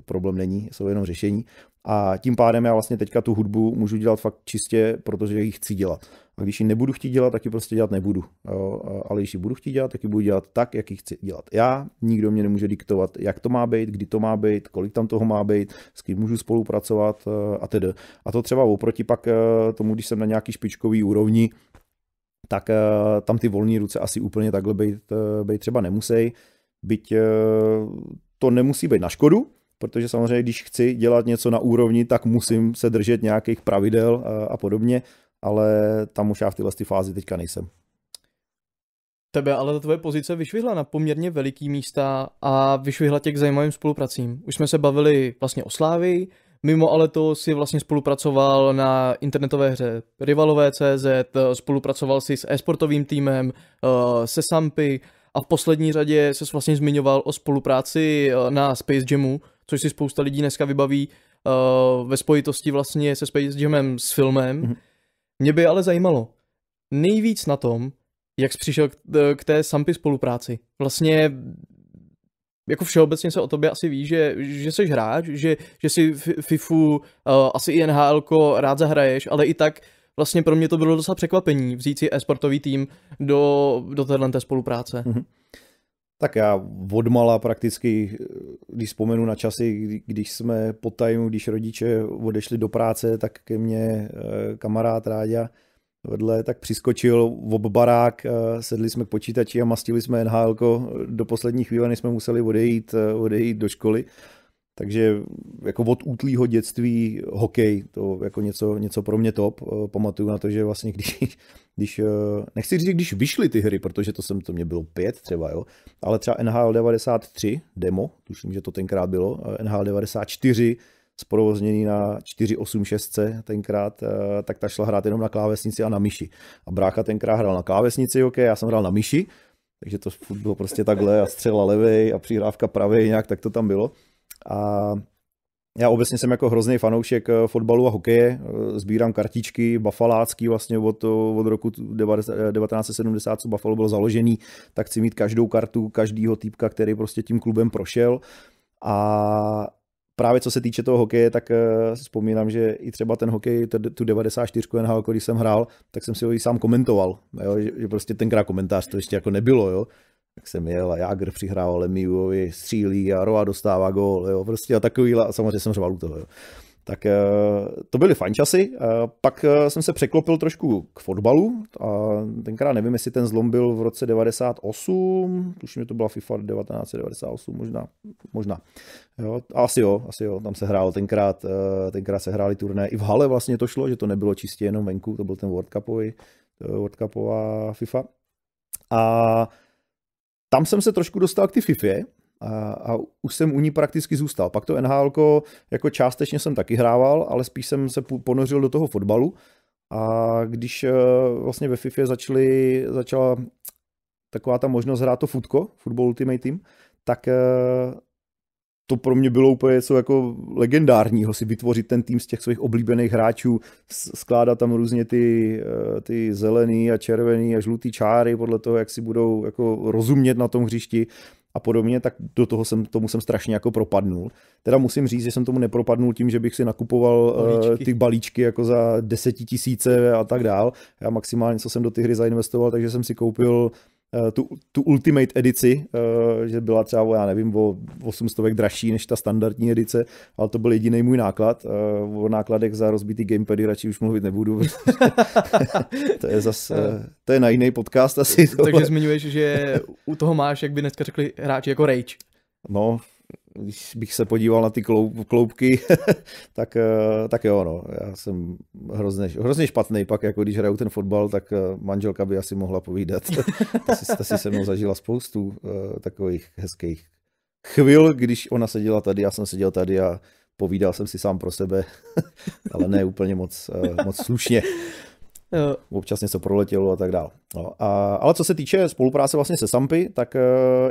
problém není, jsou jenom řešení. A tím pádem já vlastně teďka tu hudbu můžu dělat fakt čistě, protože ji chci dělat. A když ji nebudu chtít dělat, tak ji prostě dělat nebudu. ale když ji budu chtít dělat, tak ji budu dělat tak, jak ji chci dělat já. Nikdo mě nemůže diktovat, jak to má být, kdy to má být, kolik tam toho má být, s kým můžu spolupracovat eh, a tedy. A to třeba oproti pak eh, tomu, když jsem na nějaký špičkový úrovni, tak tam ty volné ruce asi úplně takhle být, být třeba nemusí byť eh, to nemusí být na škodu, protože samozřejmě, když chci dělat něco na úrovni, tak musím se držet nějakých pravidel eh, a podobně, ale tam už já v téhle fázi teďka nejsem. Tebe ale ta tvoje pozice vyšvihla na poměrně veliký místa a vyšvihla tě k zajímavým spolupracím. Už jsme se bavili vlastně o Slávy, mimo ale to si vlastně spolupracoval na internetové hře Rivalové.cz, spolupracoval si s e-sportovým týmem, eh, se Sampy, a v poslední řadě se vlastně zmiňoval o spolupráci eh, na Space Jamu, což si spousta lidí dneska vybaví uh, ve spojitosti vlastně se Space Jamem s filmem. Mm-hmm. Mě by ale zajímalo nejvíc na tom, jak jsi přišel eh, k té Sampy spolupráci. Vlastně jako všeobecně se o tobě asi ví, že, že jsi hráč, že, že si FIFU, uh, asi i NHL rád zahraješ, ale i tak vlastně pro mě to bylo docela překvapení vzít si e-sportový tým do, do téhle spolupráce. Mm-hmm. Tak já odmala prakticky, když vzpomenu na časy, když jsme po tajmu, když rodiče odešli do práce, tak ke mně eh, kamarád Ráďa vedle, tak přiskočil v barák, eh, sedli jsme k počítači a mastili jsme NHL do poslední chvíle, než jsme museli odejít, eh, odejít do školy. Takže jako od útlýho dětství hokej, to jako něco, něco pro mě top. Eh, pamatuju na to, že vlastně když, když, eh, nechci říct, když vyšly ty hry, protože to jsem, to mě bylo pět třeba, jo, ale třeba NHL 93, demo, tuším, že to tenkrát bylo, eh, NHL 94, zprovozněný na 486 tenkrát, tak ta šla hrát jenom na klávesnici a na myši. A brácha tenkrát hrál na klávesnici, hokej, já jsem hrál na myši, takže to bylo prostě takhle a střela levej a přihrávka pravej nějak, tak to tam bylo. A já obecně jsem jako hrozný fanoušek eh, fotbalu a hokeje, eh, sbírám kartičky bafalácký vlastně od, eh, od roku 1970, co Buffalo byl založený, tak chci mít každou kartu každého týpka, který prostě tím klubem prošel. A právě co se týče toho hokeje, tak si vzpomínám, že i třeba ten hokej, tu 94 NHL, když jsem hrál, tak jsem si ho i sám komentoval. Jo? Že, prostě tenkrát komentář to ještě jako nebylo. Jo? jak jsem jel a Jagr přihrával Lemiuovi, střílí a Roa dostává gól, jo, prostě a takový, a samozřejmě jsem řval u toho, jo. Tak eh, to byly fajn časy, eh, pak eh, jsem se překlopil trošku k fotbalu a tenkrát nevím, jestli ten zlom byl v roce 98, tuším, že to byla FIFA 1998 možná, možná. Jo, asi jo, asi jo, tam se hrál tenkrát, tenkrát se hráli turné, i v hale vlastně to šlo, že to nebylo čistě jenom venku, to byl ten World Cupový, World Cupová FIFA. A tam jsem se trošku dostal k ty FIFA a, a už jsem u ní prakticky zůstal. Pak to NHL jako částečně jsem taky hrával, ale spíš jsem se ponořil do toho fotbalu. A když eh, vlastně ve FIFA začali, začala taková ta možnost hrát to futko, Football Ultimate Team, tak eh, to pro mě bylo úplně něco jako legendárního, si vytvořit ten tým z těch svých oblíbených hráčů, skládat tam různě ty, eh, ty zelený a červený a žlutý čáry podle toho, jak si budou jako rozumět na tom hřišti a podobně, tak do toho jsem, tomu jsem strašně jako propadnul. Teda musím říct, že jsem tomu nepropadnul tím, že bych si nakupoval eh, balíčky. ty balíčky jako za desetitisíce a tak dál. Já maximálně, co jsem do ty hry zainvestoval, takže jsem si koupil uh, Eh, tu, tu Ultimate edici, eh, že byla třeba, já nevím, o 800 dražší než ta standardní edice, ale to byl jediný můj náklad. Eh, o nákladech za rozbitý gamepady radši už mluvit nebudu. to je zase, to je na jiný podcast asi. Tohle. Takže zmiňuješ, že u toho máš, jak by dneska řekli hráči, jako rage. No, když bych se podíval na ty kloup, kloubky, tak, eh, tak jo, no, já jsem hrozně, hrozně špatný pak, jako když hraju ten fotbal, tak eh, manželka by asi mohla povídat. ta si se mnou zažila spoustu eh, takových hezkých chvil, když ona seděla tady, já jsem seděl tady a povídal jsem si sám pro sebe, ale ne úplně moc, moc slušně občas něco proletělo a tak dále. No, a, ale co se týče spolupráce vlastně se Sampy, tak eh,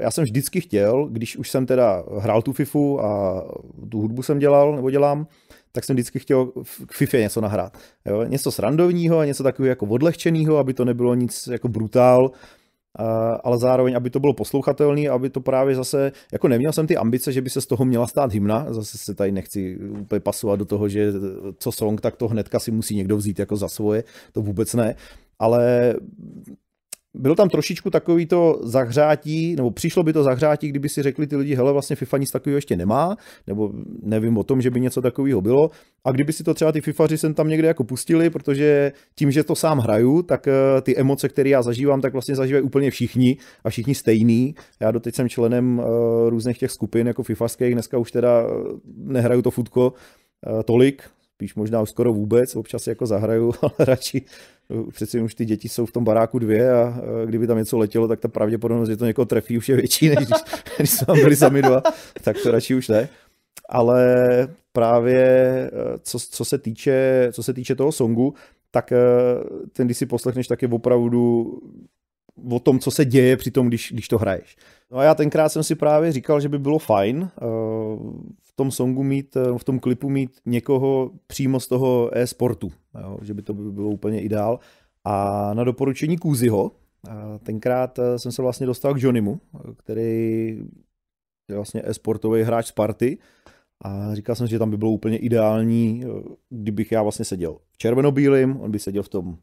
já jsem vždycky chtěl, když už jsem teda hrál tu FIFU a tu hudbu jsem dělal nebo dělám, tak jsem vždycky chtěl k FIFA něco nahrát. Jo? Něco srandovního, něco takového jako odlehčeného, aby to nebylo nic jako brutál, ale zároveň, aby to bylo poslouchatelné, aby to právě zase, jako neměl jsem ty ambice, že by se z toho měla stát hymna, zase se tady nechci úplně pasovat do toho, že co song, tak to hnedka si musí někdo vzít jako za svoje, to vůbec ne, ale bylo tam trošičku takový to zahřátí, nebo přišlo by to zahřátí, kdyby si řekli ty lidi, hele, vlastně FIFA nic takového ještě nemá, nebo nevím o tom, že by něco takového bylo. A kdyby si to třeba ty FIFAři sem tam někde jako pustili, protože tím, že to sám hraju, tak eh, ty emoce, které já zažívám, tak vlastně zažívají úplně všichni a všichni stejný. Já doteď jsem členem eh, různých těch skupin jako FIFAských, dneska už teda eh, nehraju to futko tolik, spíš možná už skoro vůbec, občas jako zahraju, ale radši no, přeci už ty děti jsou v tom baráku dvě a kdyby tam něco letělo, tak ta pravděpodobnost, že to někoho trefí, už je větší, než když, když jsme tam byli sami dva, tak to radši už ne. Ale právě eh, co, co, se týče, co se týče toho songu, tak eh, ten, když si poslechneš, tak je opravdu o tom, co se děje při tom, když, když to hraješ. No a já tenkrát jsem si právě říkal, že by bylo fajn eh, v tom songu mít, eh, v tom klipu mít někoho přímo z toho e-sportu, jo, že by to by bylo úplně ideál. A na doporučení Kůziho, eh, tenkrát jsem se vlastně dostal k Johnnymu, který je vlastně e-sportový hráč z party, a říkal jsem že tam by bylo úplně ideální, kdybych já vlastně seděl v červenobílým, on by seděl v tom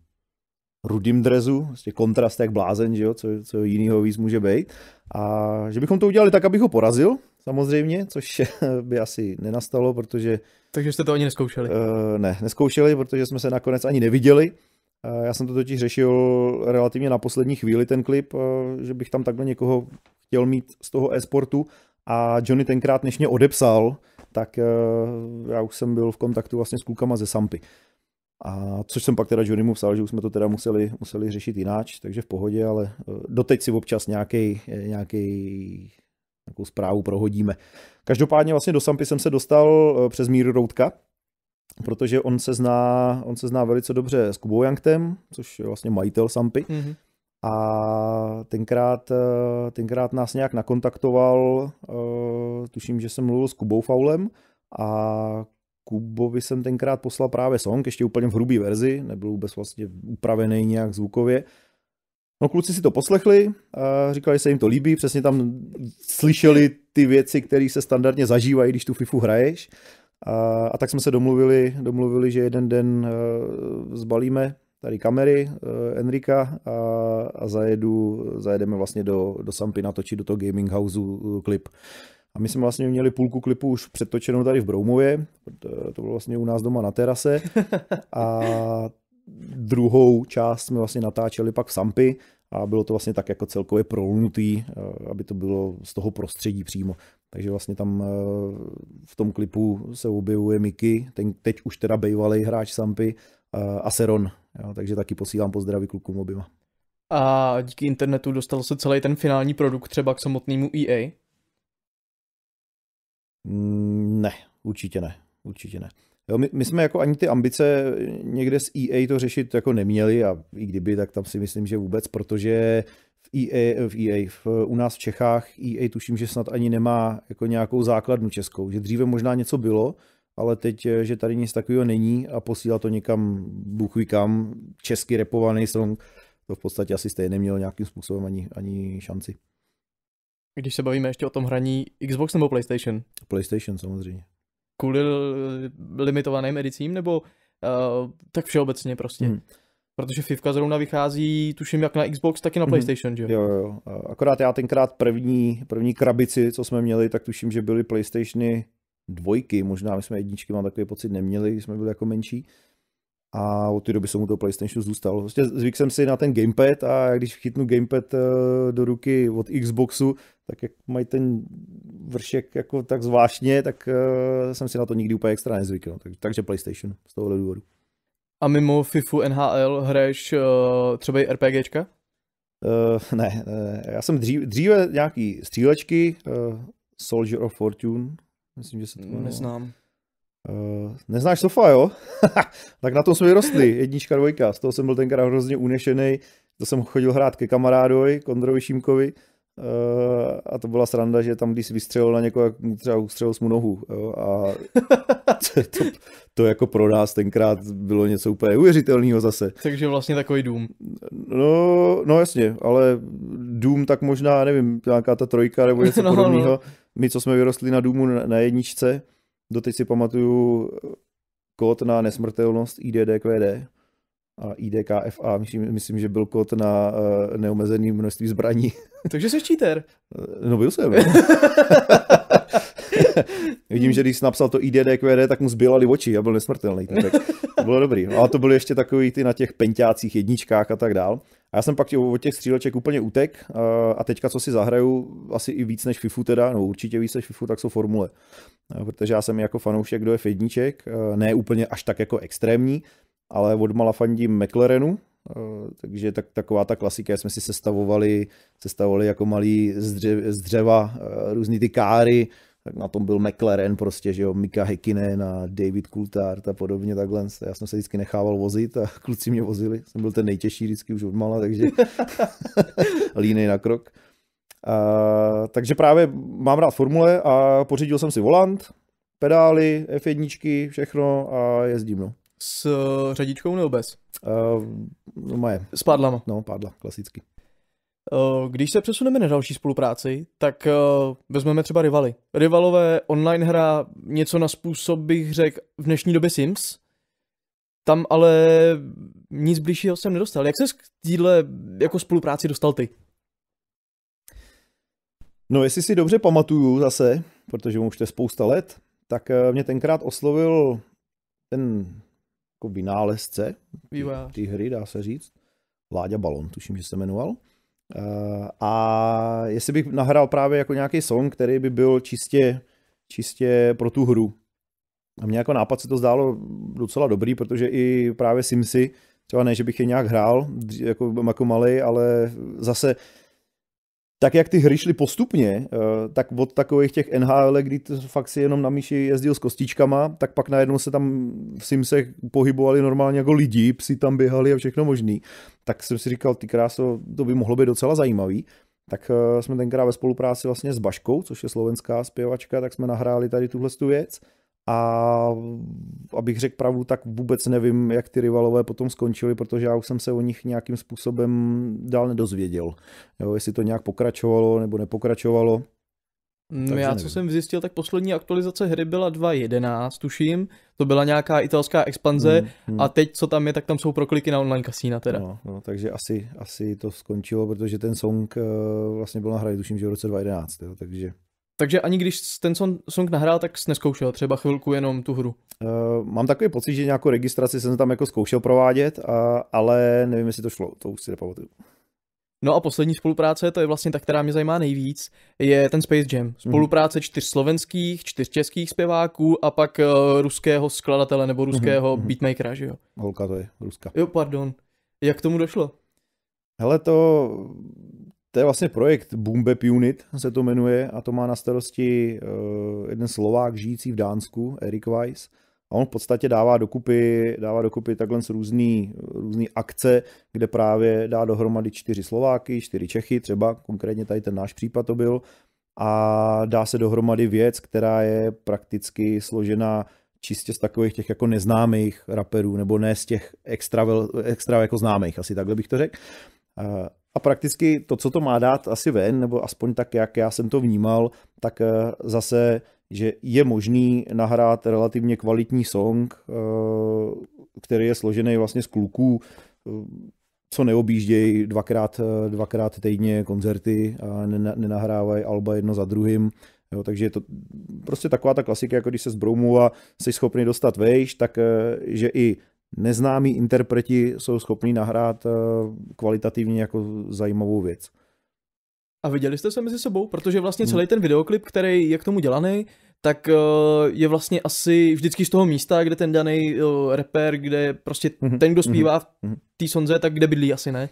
rudým drezu, vlastně kontrast jak blázen, že jo, co, co jiného víc může být. A že bychom to udělali tak, abych ho porazil, samozřejmě, což by asi nenastalo, protože... Takže jste to ani neskoušeli? Uh, ne, neskoušeli, protože jsme se nakonec ani neviděli. Uh, já jsem to totiž řešil relativně na poslední chvíli ten klip, uh, že bych tam takhle někoho chtěl mít z toho e-sportu a Johnny tenkrát, než mě odepsal, tak uh, já už jsem byl v kontaktu vlastně s klukama ze Sampy. A což jsem pak teda Johnnymu psal, že už jsme to teda museli, museli řešit jináč, takže v pohodě, ale eh, doteď si občas nějaký, eh, nějaký nějakou zprávu prohodíme. Každopádně vlastně do Sampy jsem se dostal eh, přes Míru Routka, protože on se zná, on se zná velice dobře s Kubou Janktem, což je vlastně majitel Sampy. Mm-hmm. A tenkrát, tenkrát nás nějak nakontaktoval, tuším, že jsem mluvil s Kubou Faulem a Kubovi jsem tenkrát poslal právě song, ještě úplně v hrubý verzi, nebyl vůbec vlastně upravený nějak zvukově. No kluci si to poslechli, a říkali, že se jim to líbí, přesně tam slyšeli ty věci, které se standardně zažívají, když tu FIFU hraješ. A, a tak jsme se domluvili, domluvili, že jeden den eh, zbalíme tady kamery eh, Enrika a, a zajedu, zajedeme vlastně do, do Sampy natočit do toho gaming houseu eh, klip. A my jsme vlastně měli půlku klipu už předtočenou tady v Broumově, eh, to bylo vlastně u nás doma na terase. A druhou část jsme vlastně natáčeli pak v Sampy a bylo to vlastně tak jako celkově prolnutý, eh, aby to bylo z toho prostředí přímo. Takže vlastně tam eh, v tom klipu se objevuje Miky, ten teď už teda bývalý hráč Sampy a Seron. takže taky posílám pozdravy klukům oběma. A díky internetu dostal se celý ten finální produkt třeba k samotnému EA? Mm, ne, určitě ne, určitě ne. Jo, my, my jsme jako ani ty ambice někde s EA to řešit jako neměli a i kdyby, tak tam si myslím, že vůbec, protože v EA, v EA v, u nás v Čechách EA tuším, že snad ani nemá jako nějakou základnu českou, že dříve možná něco bylo, ale teď, že tady nic takového není a posílá to někam, bůh ví kam, česky repovaný song, to v podstatě asi stejně nemělo nějakým způsobem ani, ani šanci. Když se bavíme ještě o tom hraní Xbox nebo PlayStation? PlayStation samozřejmě. Kvůli limitovaným edicím nebo uh, tak všeobecně prostě? Hmm. Protože FIFA zrovna vychází, tuším, jak na Xbox, tak i na mhm. PlayStation, že jo? Jo, jo. Akorát já tenkrát první, první krabici, co jsme měli, tak tuším, že byly PlayStationy dvojky, možná my jsme jedničky, mám takový pocit, neměli, když jsme byli jako menší a od té doby jsem u toho PlayStationu zůstal. Vlastně zvyk jsem si na ten gamepad a když chytnu gamepad eh, do ruky od Xboxu, tak jak mají ten vršek jako tak zvláštně, tak eh, jsem si na to nikdy úplně extra nezvykl. No. Tak, takže PlayStation z tohohle důvodu. A mimo FIFU NHL hraješ eh, třeba i RPGčka? Uh, ne, ne, já jsem dříve, dříve nějaký střílečky, uh, Soldier of Fortune, myslím, že se to jmenuje. Neznám. Uh, neznáš sofa, jo? tak na tom jsme vyrostli, jednička, dvojka. Z toho jsem byl tenkrát hrozně unešený. To jsem chodil hrát ke kamarádovi, Kondrovi Šímkovi. Uh, eh, a to byla sranda, že tam, když vystřelil na někoho, třeba ustřelil mu nohu. Jo? A to, to, to, jako pro nás tenkrát bylo něco úplně uvěřitelného zase. Takže vlastně takový dům. No, no jasně, ale dům tak možná, nevím, nějaká ta trojka nebo něco no, no, podobného. No. My, co jsme vyrostli na důmu na, na jedničce, Doteď no, si pamatuju eh, kód na nesmrtelnost IDDQD a IDKFA, myslím, myslím, že byl kód na uh, neomezený množství zbraní. Takže jsi cheater. Eh, no byl jsem. Vidím, že když napsal to IDDQD, tak mu zbělali oči a byl nesmrtelný. Tak to bylo dobrý. No, a to byly ještě takový ty na těch penťácích jedničkách a tak dál. A já jsem pak od těch stříleček úplně utek a teďka, co si zahraju, asi i víc než FIFU teda, no určitě víc než FIFU, tak jsou formule. protože já jsem jako fanoušek, kdo je fedníček, ne úplně až tak jako extrémní, ale od fandím McLarenu, takže tak, taková ta klasika, jsme si sestavovali, sestavovali jako malý z, dřev, z dřeva různý ty káry, tak na tom byl McLaren prostě, že jo, Mika Hekinen a David Coulthard a podobně takhle. Já jsem se vždycky nechával vozit a kluci mě vozili. Jsem byl ten nejtěžší vždycky už odmala, takže línej na krok. A, takže právě mám rád formule a pořídil jsem si volant, pedály, F1, všechno a jezdím, no. S eh, řadičkou nebo bez? Uh, no moje. S pádlama. No, pádla, klasicky. Eh, když se přesuneme na další spolupráci, tak eh, vezmeme třeba Rivaly. Rivalové online hra něco na způsob, bych řekl, v dnešní době Sims. Tam ale nic blížšího jsem nedostal. Jak se k týhle jako spolupráci dostal ty? No jestli si dobře pamatuju zase, protože mu už to je spousta let, tak eh, mě tenkrát oslovil ten jako vynálezce ty hry, dá se říct. Láďa Balon, tuším, že se jmenoval. A jestli bych nahrál právě jako nějaký song, který by byl čistě, čistě pro tu hru. A mně jako nápad se to zdálo docela dobrý, protože i právě Simsy, třeba ne, že bych je nějak hrál, jako, jako malý, ale zase tak jak ty hry šly postupně, eh, tak od takových těch NHL, kdy fakt si jenom na myši jezdil s kostičkama, tak pak najednou se tam v Simsech pohybovali normálně jako lidi, psi tam běhali a všechno možný. Tak jsem si říkal, ty kráso, to by mohlo být docela zajímavý. Tak eh, jsme tenkrát ve spolupráci vlastně s Baškou, což je slovenská zpěvačka, tak jsme nahráli tady tuhle věc a abych řekl pravdu, tak vůbec nevím, jak ty rivalové potom skončili, protože já už jsem se o nich nějakým způsobem dál nedozvěděl. Jo, jestli to nějak pokračovalo nebo nepokračovalo. No já, nevím. co jsem zjistil, tak poslední aktualizace hry byla 2.11, tuším. To byla nějaká italská expanze hmm, hmm. a teď, co tam je, tak tam jsou prokliky na online kasína teda. No, no, takže asi, asi to skončilo, protože ten song uh, vlastně byl na hraji, tuším, že v roce 2011, jo, takže... Takže ani když ten song nahrál, tak jsi neskoušel třeba chvilku jenom tu hru? Uh, mám takový pocit, že nějakou registraci jsem tam jako zkoušel provádět, a, ale nevím, jestli to šlo, to už si nepamatuju. No a poslední spolupráce, to je vlastně ta, která mě zajímá nejvíc, je ten Space Jam. Mhm. Spolupráce čtyř slovenských, čtyř českých zpěváků a pak uh, ruského skladatele nebo mhm, ruského mm-hmm. beatmakera, že jo? Holka to je, ruska. Jo, pardon. Jak k tomu došlo? Hele, to to je vlastně projekt Boombep Unit, se to jmenuje, a to má na starosti eh, jeden Slovák žijící v Dánsku, Erik Weiss. A on v podstatě dává dokupy, dává dokupy takhle z různý, různý akce, kde právě dá dohromady čtyři Slováky, čtyři Čechy, třeba konkrétně tady ten náš případ to byl, a dá se dohromady věc, která je prakticky složena čistě z takových těch jako neznámých raperů, nebo ne z těch extra, extra jako známých, asi takhle bych to řekl. Eh, a prakticky to, co to má dát asi ven, nebo aspoň tak, jak já jsem to vnímal, tak eh, zase, že je možný nahrát relativně kvalitní song, eh, který je složený vlastně z kluků, eh, co neobjíždějí dvakrát, dvakrát týdně koncerty a nenahrávají alba jedno za druhým. Jo, takže je to prostě taková ta klasika, jako když se zbroumu a jsi schopný dostat vejš, tak že i neznámí interpreti jsou schopni nahrát eh, kvalitativně jako zajímavou věc. A viděli jste se mezi sebou? Protože vlastně hmm. celý ten videoklip, který je k tomu dělaný, tak eh, je vlastně asi vždycky z toho místa, kde ten daný eh, reper, kde prostě mhm. ten, kdo mhm. zpívá v mhm. té sonze, tak kde bydlí asi, ne?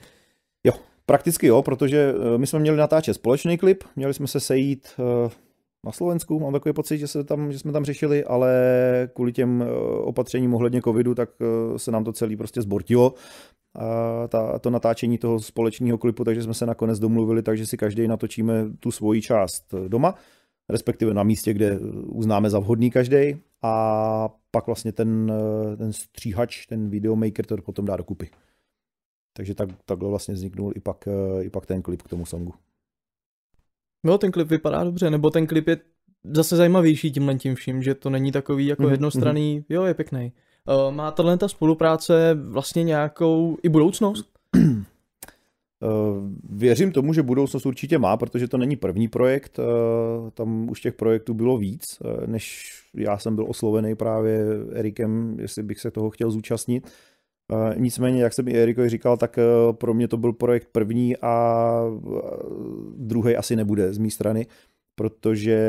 Jo, prakticky jo, protože my jsme měli natáčet společný klip, měli jsme se sejít na Slovensku. Mám takový pocit, že, se tam, že jsme tam řešili, ale kvůli těm eh, opatřením ohledně covidu, tak eh, se nám to celé prostě zbortilo. A ta, to natáčení toho společného klipu, takže jsme se nakonec domluvili, takže si každý natočíme tu svoji část eh, doma, respektive na místě, kde uznáme za vhodný každý. A pak vlastně ten, ten stříhač, ten videomaker to potom dá dokupy. Takže tak, takhle vlastně vzniknul i pak, i pak ten klip k tomu songu. Jo, ten klip vypadá dobře, nebo ten klip je zase zajímavější tímhle tím vším, že to není takový jako mm-hmm. jednostranný, mhm. jo, je pěkný. Uh, eh, má tahle ta spolupráce vlastně nějakou i budoucnost? Eh, věřím tomu, že budoucnost určitě má, protože to není první projekt, eh, tam už těch projektů bylo víc, než já jsem byl oslovený právě Erikem, jestli bych se toho chtěl zúčastnit. Eh, nicméně, jak jsem i Erikovi říkal, tak eh, pro mě to byl projekt první a eh, druhý asi nebude z mé strany, protože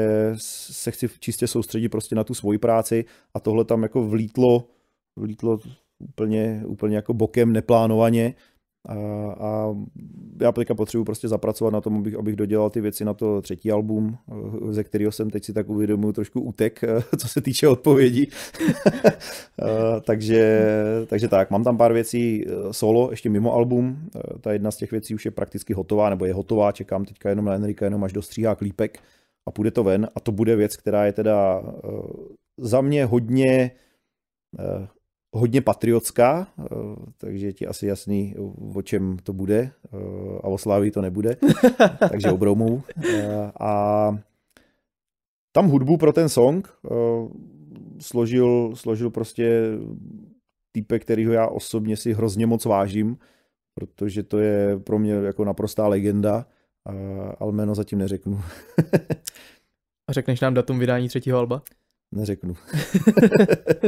se chci čistě soustředit prostě na tu svoji práci a tohle tam jako vlítlo, vlítlo úplně, úplně jako bokem neplánovaně a, a já teďka potřebuji prostě zapracovat na tom, abych, abych dodělal ty věci na to třetí album, eh, ze kterého jsem teď si tak uvědomuji trošku útek, eh, co se týče odpovědí. Eh, takže, takže tak, mám tam pár věcí solo, ještě mimo album. Ta jedna z těch věcí už je prakticky hotová, nebo je hotová, čekám teďka jenom na Enrika, jenom až dostříhá klípek a půjde to ven. A to bude věc, která je teda za mě hodně hodně patriotská, eh, takže je ti asi jasný, o čem to bude. Eh, a o Slávii to nebude, takže obromu. Eh, a tam hudbu pro ten song složil, složil prostě týpe, kterýho já osobně si hrozně moc vážím, protože to je pro mě jako naprostá legenda, ale jméno zatím neřeknu. A řekneš nám datum vydání třetího alba? Neřeknu.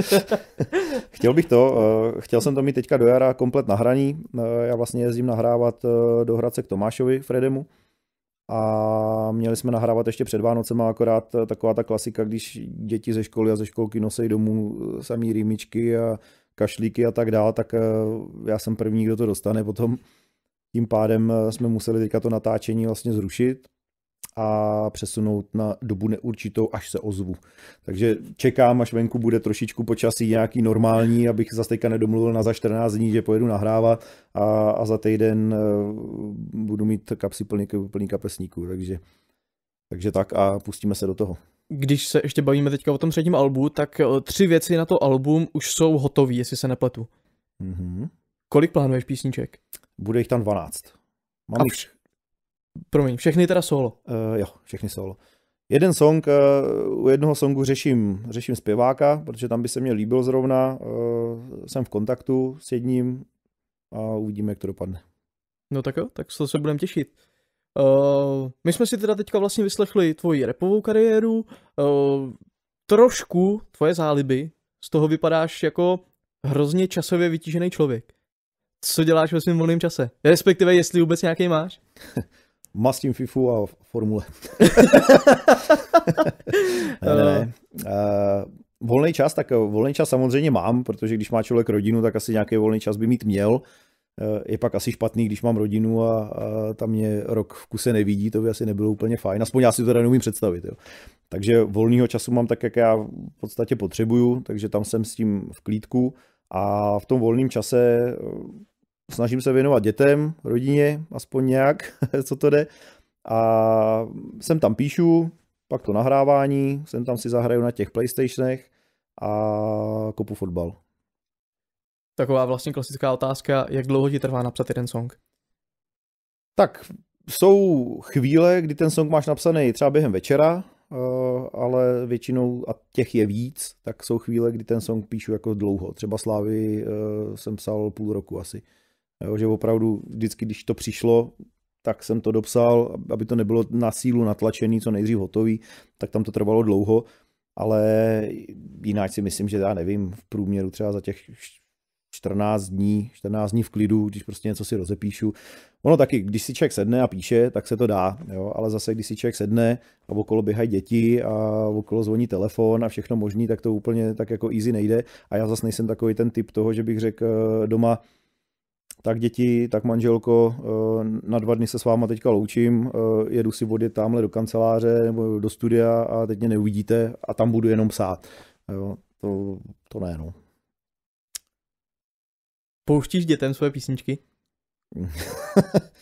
chtěl bych to, eh, chtěl jsem to mít teďka do jara komplet nahraný. Eh, já vlastně jezdím nahrávat eh, do Hradce k Tomášovi Fredemu a měli jsme nahrávat ještě před Vánocema, akorát taková ta klasika, když děti ze školy a ze školky nosejí domů samý rýmičky a kašlíky a tak dále, tak já jsem první, kdo to dostane potom. Tím pádem jsme museli teďka to natáčení vlastně zrušit, a přesunout na dobu neurčitou, až se ozvu. Takže čekám, až venku bude trošičku počasí nějaký normální, abych zase teďka nedomluvil na za 14 dní, že pojedu nahrávat a, a za týden e, budu mít kapsy plný, plný kapesníků, takže, takže tak a pustíme se do toho. Když se ještě bavíme teďka o tom třetím albu, tak e, tři věci na to album už jsou hotové, jestli se nepletu. Mm-hmm. Kolik plánuješ písniček? Bude jich tam 12. Mám, vš- Promiň, všechny teda solo? Uh, jo, všechny solo. Jeden song, uh, u jednoho songu řeším, řeším zpěváka, protože tam by se mě líbil zrovna. Uh, jsem v kontaktu s jedním a uvidíme, jak to dopadne. No tak jo, tak se budeme těšit. Uh, my jsme si teda teďka vlastně vyslechli tvoji repovou kariéru, uh, trošku tvoje záliby, z toho vypadáš jako hrozně časově vytížený člověk. Co děláš ve svém volném čase? Respektive, jestli vůbec nějaký máš? Mastím FIFU a formule. ne, ne, ne. Uh, volný čas, tak eh, volný čas samozřejmě mám, protože když má člověk rodinu, tak asi nějaký volný čas by mít měl. Eh, je pak asi špatný, když mám rodinu a, a tam mě rok v kuse nevidí, to by asi nebylo úplně fajn. Aspoň já si to teda neumím představit. Jo. Takže volného času mám tak, jak já v podstatě potřebuju, takže tam jsem s tím v klídku. A v tom volném čase snažím se věnovat dětem, rodině, aspoň nějak, co to jde. A jsem tam píšu, pak to nahrávání, jsem tam si zahraju na těch Playstationech a kopu fotbal. Taková vlastně klasická otázka, jak dlouho ti trvá napsat jeden song? Tak jsou chvíle, kdy ten song máš napsaný třeba během večera, eh, ale většinou, a těch je víc, tak jsou chvíle, kdy ten song píšu jako dlouho. Třeba Slávy eh, jsem psal půl roku asi. Jo, že opravdu vždycky, když to přišlo, tak jsem to dopsal, aby to nebylo na sílu natlačený, co nejdřív hotový, tak tam to trvalo dlouho, ale jinak si myslím, že já nevím, v průměru třeba za těch 14 dní, 14 dní v klidu, když prostě něco si rozepíšu. Ono taky, když si člověk sedne a píše, tak se to dá, jo? ale zase, když si člověk sedne a okolo běhají děti a okolo zvoní telefon a všechno možný, tak to úplně tak jako easy nejde. A já zase nejsem takový ten typ toho, že bych řekl eh, doma, tak děti, tak manželko, eh, na dva dny se s váma teďka loučím, eh, jedu si vody tamhle do kanceláře nebo do studia a teď mě neuvidíte a tam budu jenom psát. Jo, to, to ne, no. Pouštíš dětem svoje písničky?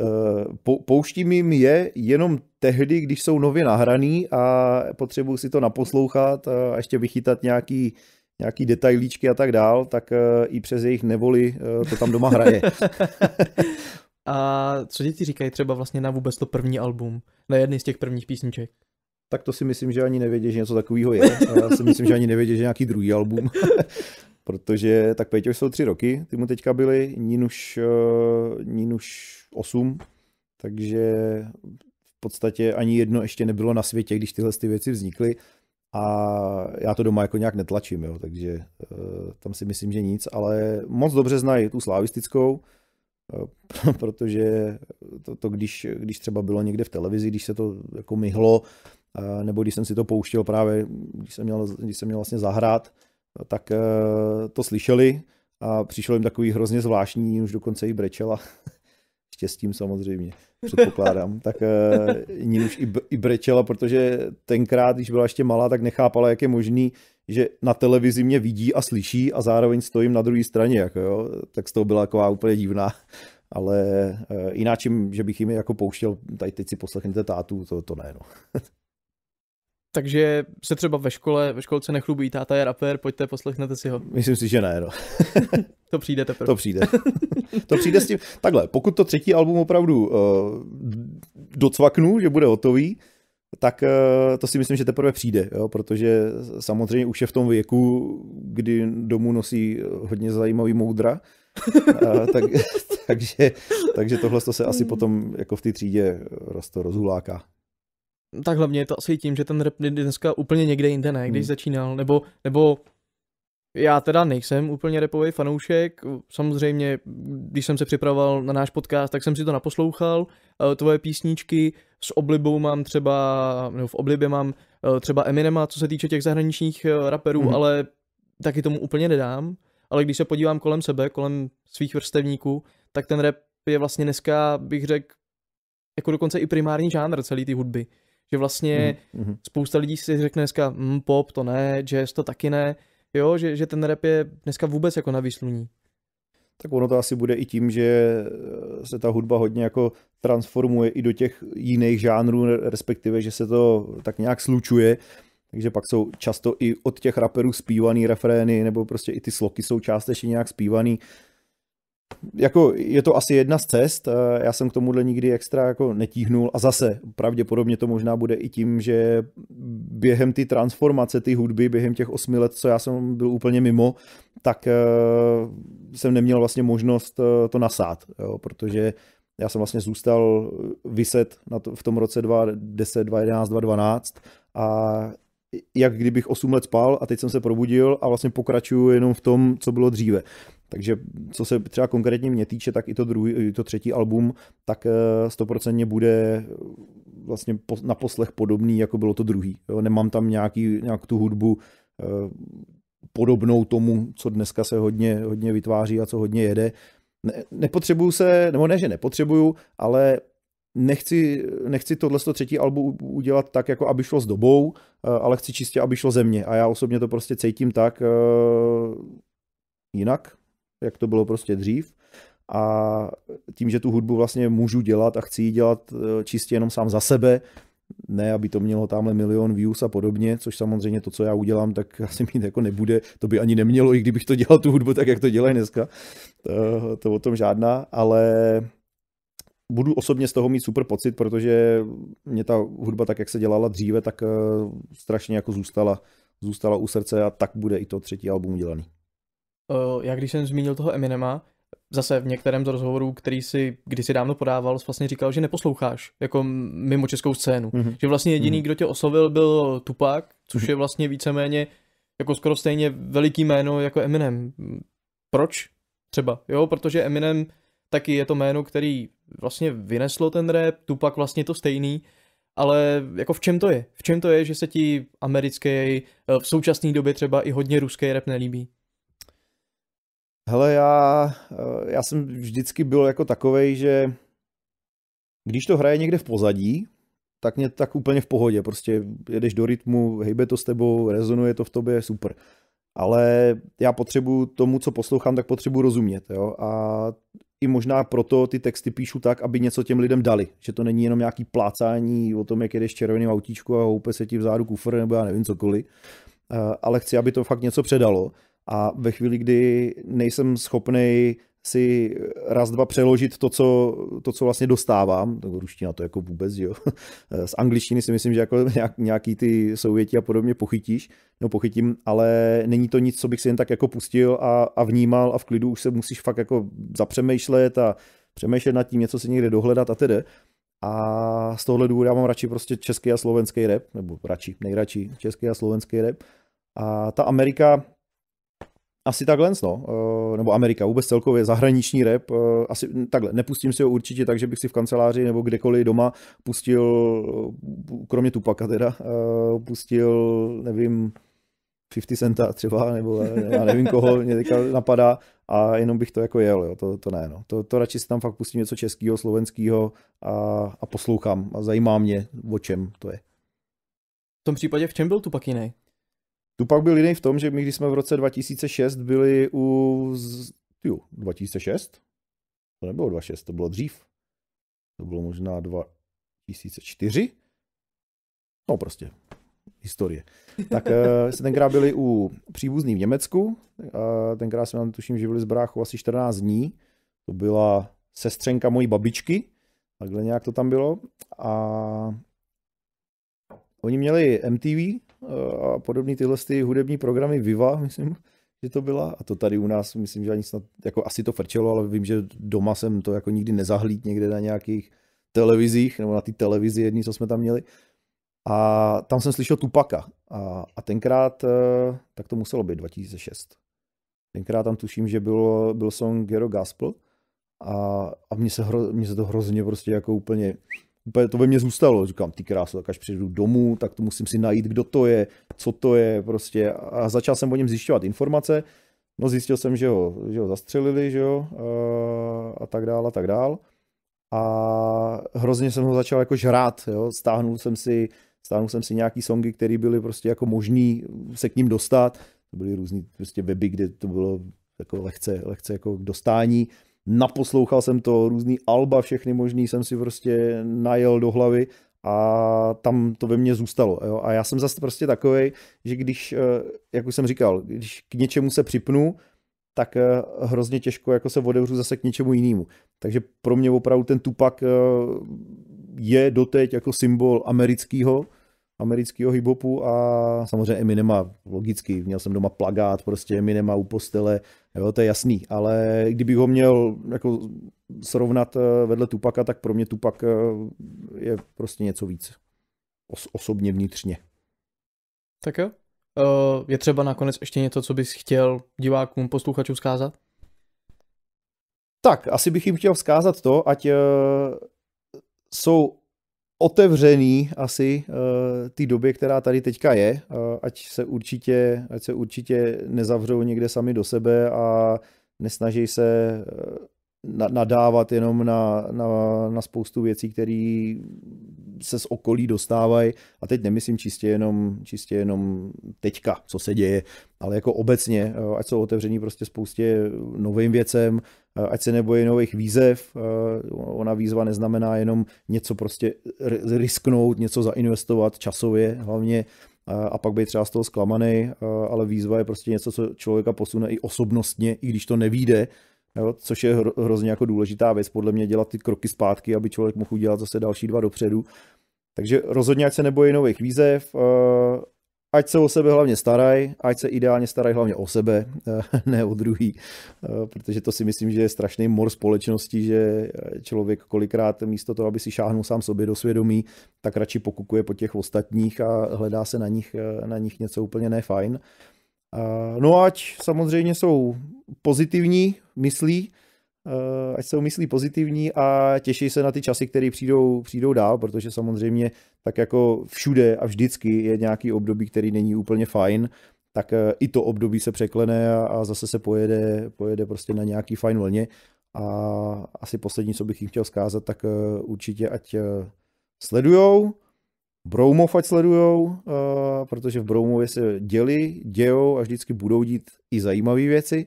Eh, pouštím jim je jenom tehdy, když jsou nově nahraný a potřebuji si to naposlouchat a ještě vychytat nějaký uh, nějaký detailíčky a tak dál, tak eh, i přes jejich nevoli eh, to tam doma hraje. a co děti říkají třeba vlastně na vůbec to první album, na jedny z těch prvních písniček? Tak to si myslím, že ani nevědí, že něco takového je. A já si myslím, že ani nevědí, že nějaký druhý album. Protože tak Peťo jsou tři roky, ty mu teďka byly, Ninuš, eh, Ninuš 8, takže v podstatě ani jedno ještě nebylo na světě, když tyhle ty věci vznikly a já to doma jako nějak netlačím, jo, takže eh, tam si myslím, že nic, ale moc dobře znají tu slavistickou, eh, protože to, to když, když třeba bylo někde v televizi, když se to jako myhlo, eh, nebo když jsem si to pouštěl právě, když jsem měl, když jsem měl vlastně zahrát, tak to slyšeli a přišlo jim takový hrozně zvláštní, už dokonce i brečela, štěstím samozřejmě, předpokládám, tak eh, ní už i, i brečela, protože tenkrát, když byla ještě malá, tak nechápala, jak je možný, že na televizi mě vidí a slyší a zároveň stojím na druhé straně, jako jo, tak z toho byla taková úplně divná. Ale eh, jináčím, že bych jim jako pouštěl, tady teď si poslechněte tátu, to, to ne. No. takže se třeba ve škole, ve školce nechlubí, táta je rapper, pojďte, poslechnete si ho. Myslím si, že ne, no. to přijde teprve. To přijde. to přijde s tím. Takhle, pokud to třetí album opravdu uh, docvaknu, že bude hotový, tak uh, to si myslím, že teprve přijde, jo? protože samozřejmě už je v tom věku, kdy domů nosí hodně zajímavý moudra, a, eh, tak, takže, takže tohle to se asi potom jako v té třídě roz, to rozhuláká tak hlavně je to asi tím, že ten rap je dneska úplně někde jinde, ne, když hmm. začínal, nebo, nebo já teda nejsem úplně repový fanoušek, samozřejmě, když jsem se připravoval na náš podcast, tak jsem si to naposlouchal, eh, tvoje písničky, s oblibou mám třeba, nebo v oblibě mám eh, třeba Eminema, co se týče těch zahraničních eh, raperů, hmm ale taky tomu úplně nedám, ale když se podívám kolem sebe, kolem svých vrstevníků, tak ten rap je vlastně dneska, bych řekl, jako dokonce i primární žánr celé ty hudby. Že vlastně mm-hmm. spousta lidí si řekne dneska mm, pop to ne, jazz to taky ne, jo, že, že ten rap je dneska vůbec jako na výsluní. Tak ono to asi bude i tím, že eh, se ta hudba hodně jako transformuje i do těch jiných žánrů, respektive, že se to tak nějak slučuje. Takže pak jsou často i od těch raperů zpívaný refrény, nebo prostě i ty sloky jsou částečně nějak zpívaný jako je to asi jedna z cest, eh, já jsem k tomuhle nikdy extra jako netíhnul a zase pravděpodobně to možná bude i tím, že během ty transformace, ty hudby, během těch osmi let, co já jsem byl úplně mimo, tak eh, jsem neměl vlastně možnost eh, to nasát, jo, protože já jsem vlastně zůstal vyset na to, v tom roce 2010, 2011, 2012 a jak kdybych 8 let spal a teď jsem se probudil a vlastně pokračuju jenom v tom, co bylo dříve. Takže co se třeba konkrétně mě týče, tak i to, druhý, i to třetí album tak eh, stoprocentně bude eh, vlastně na poslech podobný, jako bylo to druhý. Jo, nemám tam nějaký, nějak tu hudbu eh, podobnou tomu, co dneska se hodně, hodně vytváří a co hodně jede. Ne, nepotřebuju se, nebo ne, že nepotřebuju, ale nechci, nechci tohle třetí album udělat tak, jako aby šlo s dobou, ale chci čistě, aby šlo ze mě. A já osobně to prostě cítím tak, jinak, jak to bylo prostě dřív. A tím, že tu hudbu vlastně můžu dělat a chci ji dělat eh, čistě jenom sám za sebe, ne, aby to mělo tamhle milion views a podobně, což samozřejmě to, co já udělám, tak asi mít jako nebude, to by ani nemělo, i kdybych to dělal tu hudbu tak, jak to dělají dneska, to, to o tom žádná, ale budu osobně z toho mít super pocit, protože mě ta hudba tak, jak se dělala dříve, tak eh, strašně jako zůstala, zůstala u srdce a tak bude i to třetí album udělaný. Eh, já když jsem zmínil toho Eminema, zase v některém z rozhovorů, který si kdysi dávno podával, vlastně říkal, že neposloucháš jako mimo českou scénu. Mm-hmm. Že vlastně jediný, mm-hmm. kdo tě oslovil, byl Tupac, což mm-hmm. je vlastně víceméně jako skoro stejně veliký jméno jako Eminem. Proč? Třeba, jo, protože Eminem taky je to jméno, který vlastně vyneslo ten rap, Tupac vlastně to stejný, ale jako v čem to je? V čem to je, že se ti americký, eh, v současné době třeba i hodně ruský rap nelíbí? Hele, já, eh, já jsem vždycky byl jako takovej, že když to hraje někde v pozadí, tak mě tak úplně v pohodě. Prostě jedeš do rytmu, hejbe to s tebou, rezonuje to v tobě, super. Ale já potřebuju tomu, co poslouchám, tak potřebuju rozumět. Jo? A i možná proto ty texty píšu tak, aby něco těm lidem dali. Že to není jenom nějaký plácání o tom, jak jedeš červeným autíčku a houpe se ti vzadu kufr nebo já nevím cokoliv. Eh, ale chci, aby to fakt něco předalo. A ve chvíli, kdy nejsem schopný si raz, dva přeložit to, co, to, co vlastně dostávám, tak ruština to jako vůbec, jo. Z angličtiny si myslím, že jako nějaký ty souvěti a podobně pochytíš, No pochytím, ale není to nic, co bych si jen tak jako pustil a, a vnímal a v klidu už se musíš fakt jako zapřemýšlet a přemýšlet nad tím, něco si někde dohledat a tedy. A z tohohle důvodu já mám radši prostě český a slovenský rap, nebo radši, nejradši český a slovenský rap. A ta Amerika, asi takhle, no, eh, nebo Amerika, vůbec celkově zahraniční rep. Eh, asi takhle, nepustím si ho určitě tak, že bych si v kanceláři nebo kdekoliv doma pustil, kromě Tupaka teda, eh, pustil, nevím, 50 centa třeba, nebo já nevím koho, mě teďka napadá, a jenom bych to jako jel, jo, to, to ne, no. to, to radši si tam fakt pustím něco českého, slovenského a, a poslouchám a zajímá mě, o čem to je. V tom případě v čem byl Tupak jiný? Tu pak byl jiný v tom, že my, když jsme v roce 2006 byli u... Tyju, 2006? To nebylo 2006, to bylo dřív. To bylo možná 2004? No prostě, historie. Tak eh, jsme tenkrát byli u příbuzný v Německu. A tenkrát jsme tam tuším byli s bráchou asi 14 dní. To byla sestřenka mojí babičky. Takhle nějak to tam bylo. A oni měli MTV, a podobné tyhle ty hudební programy Viva, myslím, že to byla. A to tady u nás, myslím, že ani snad, jako asi to frčelo, ale vím, že doma jsem to jako nikdy nezahlíd někde na nějakých televizích, nebo na té televizi jedný, co jsme tam měli. A tam jsem slyšel Tupaka. A, a tenkrát, eh, tak to muselo být 2006. Tenkrát tam tuším, že byl, byl song Gero Gospel. A, a mně, se hro, mně se to hrozně prostě jako úplně to ve mně zůstalo. Říkám, ty krásu, tak až přijdu domů, tak to musím si najít, kdo to je, co to je prostě. A začal jsem o něm zjišťovat informace. No zjistil jsem, že ho, že ho zastřelili, že jo, a tak dál, a tak dál. A hrozně jsem ho začal jako žrát, jo. Stáhnul jsem si, stáhnul jsem si nějaký songy, které byly prostě jako možný se k ním dostat. To byly různý prostě weby, kde to bylo jako lehce, lehce jako dostání naposlouchal jsem to, různý alba, všechny možný jsem si prostě najel do hlavy a tam to ve mně zůstalo. Jo? A já jsem zase prostě takový, že když, eh, jak už jsem říkal, když k něčemu se připnu, tak eh, hrozně těžko jako se odevřu zase k něčemu jinému. Takže pro mě opravdu ten Tupak eh, je doteď jako symbol amerického amerického hibopu a samozřejmě Eminema, logicky, měl jsem doma plagát, prostě Eminema u postele, jo, to je jasný, ale kdybych ho měl jako srovnat eh, vedle Tupaka, tak pro mě Tupak eh, je prostě něco víc. Os- osobně vnitřně. Tak jo. Eh, je třeba nakonec ještě něco, co bys chtěl divákům, posluchačům vzkázat? Tak, asi bych jim chtěl vzkázat to, ať jsou otevřený asi uh, té době, která tady teďka je, uh, ať se určitě, ať se určitě nezavřou někde sami do sebe a nesnaží se uh, na, nadávat jenom na, na, na spoustu věcí, které se z okolí dostávají. A teď nemyslím čistě jenom, čistě jenom teďka, co se děje, ale jako obecně, ať jsou otevření prostě spoustě novým věcem, Eh, ať se nebojí nových výzev. Eh, ona výzva neznamená jenom něco prostě risknout, něco zainvestovat časově hlavně eh, a pak být třeba z toho zklamaný, ale výzva je prostě něco, co člověka posune i osobnostně, i když to nevíde, jo, což je hrozně jako důležitá věc, podle mě dělat ty kroky zpátky, aby člověk mohl udělat zase další dva dopředu. Takže rozhodně, ať se nebojí nových výzev, ať se o sebe hlavně starají, ať se ideálně starají hlavně o sebe, eh, ne o druhý, eh, protože to si myslím, že je strašný mor společnosti, že eh, člověk kolikrát místo toho, aby si šáhnul sám sobě do svědomí, tak radši pokukuje po těch ostatních a hledá se na nich, na nich něco úplně nefajn. No ať samozřejmě jsou pozitivní, myslí, Eh, ať se myslí pozitivní a těší se na ty časy, které přijdou, přijdou dál, protože samozřejmě tak jako všude a vždycky je nějaký období, který není úplně fajn, tak eh, i to období se překlene a, a zase se pojede, pojede prostě na nějaký fajn vlně. A asi poslední, co bych jim chtěl zkázat, tak eh, určitě ať sledujou, Broumov ať sledujou, protože v Broumově se děli, dějou a vždycky budou dít i zajímavé věci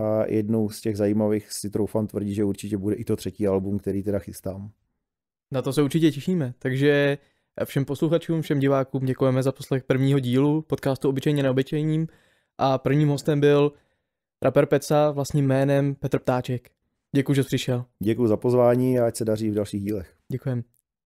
a jednou z těch zajímavých si troufám tvrdí, že určitě bude i to třetí album, který teda chystám. Na to se určitě těšíme, takže eh, všem posluchačům, všem divákům děkujeme za poslech prvního dílu podcastu Obyčejně neobyčejním a prvním hostem byl rapper Peca vlastním jménem Petr Ptáček. Děkuji, že jsi přišel. Děkuji za pozvání a ať se daří v dalších dílech. Děkujeme.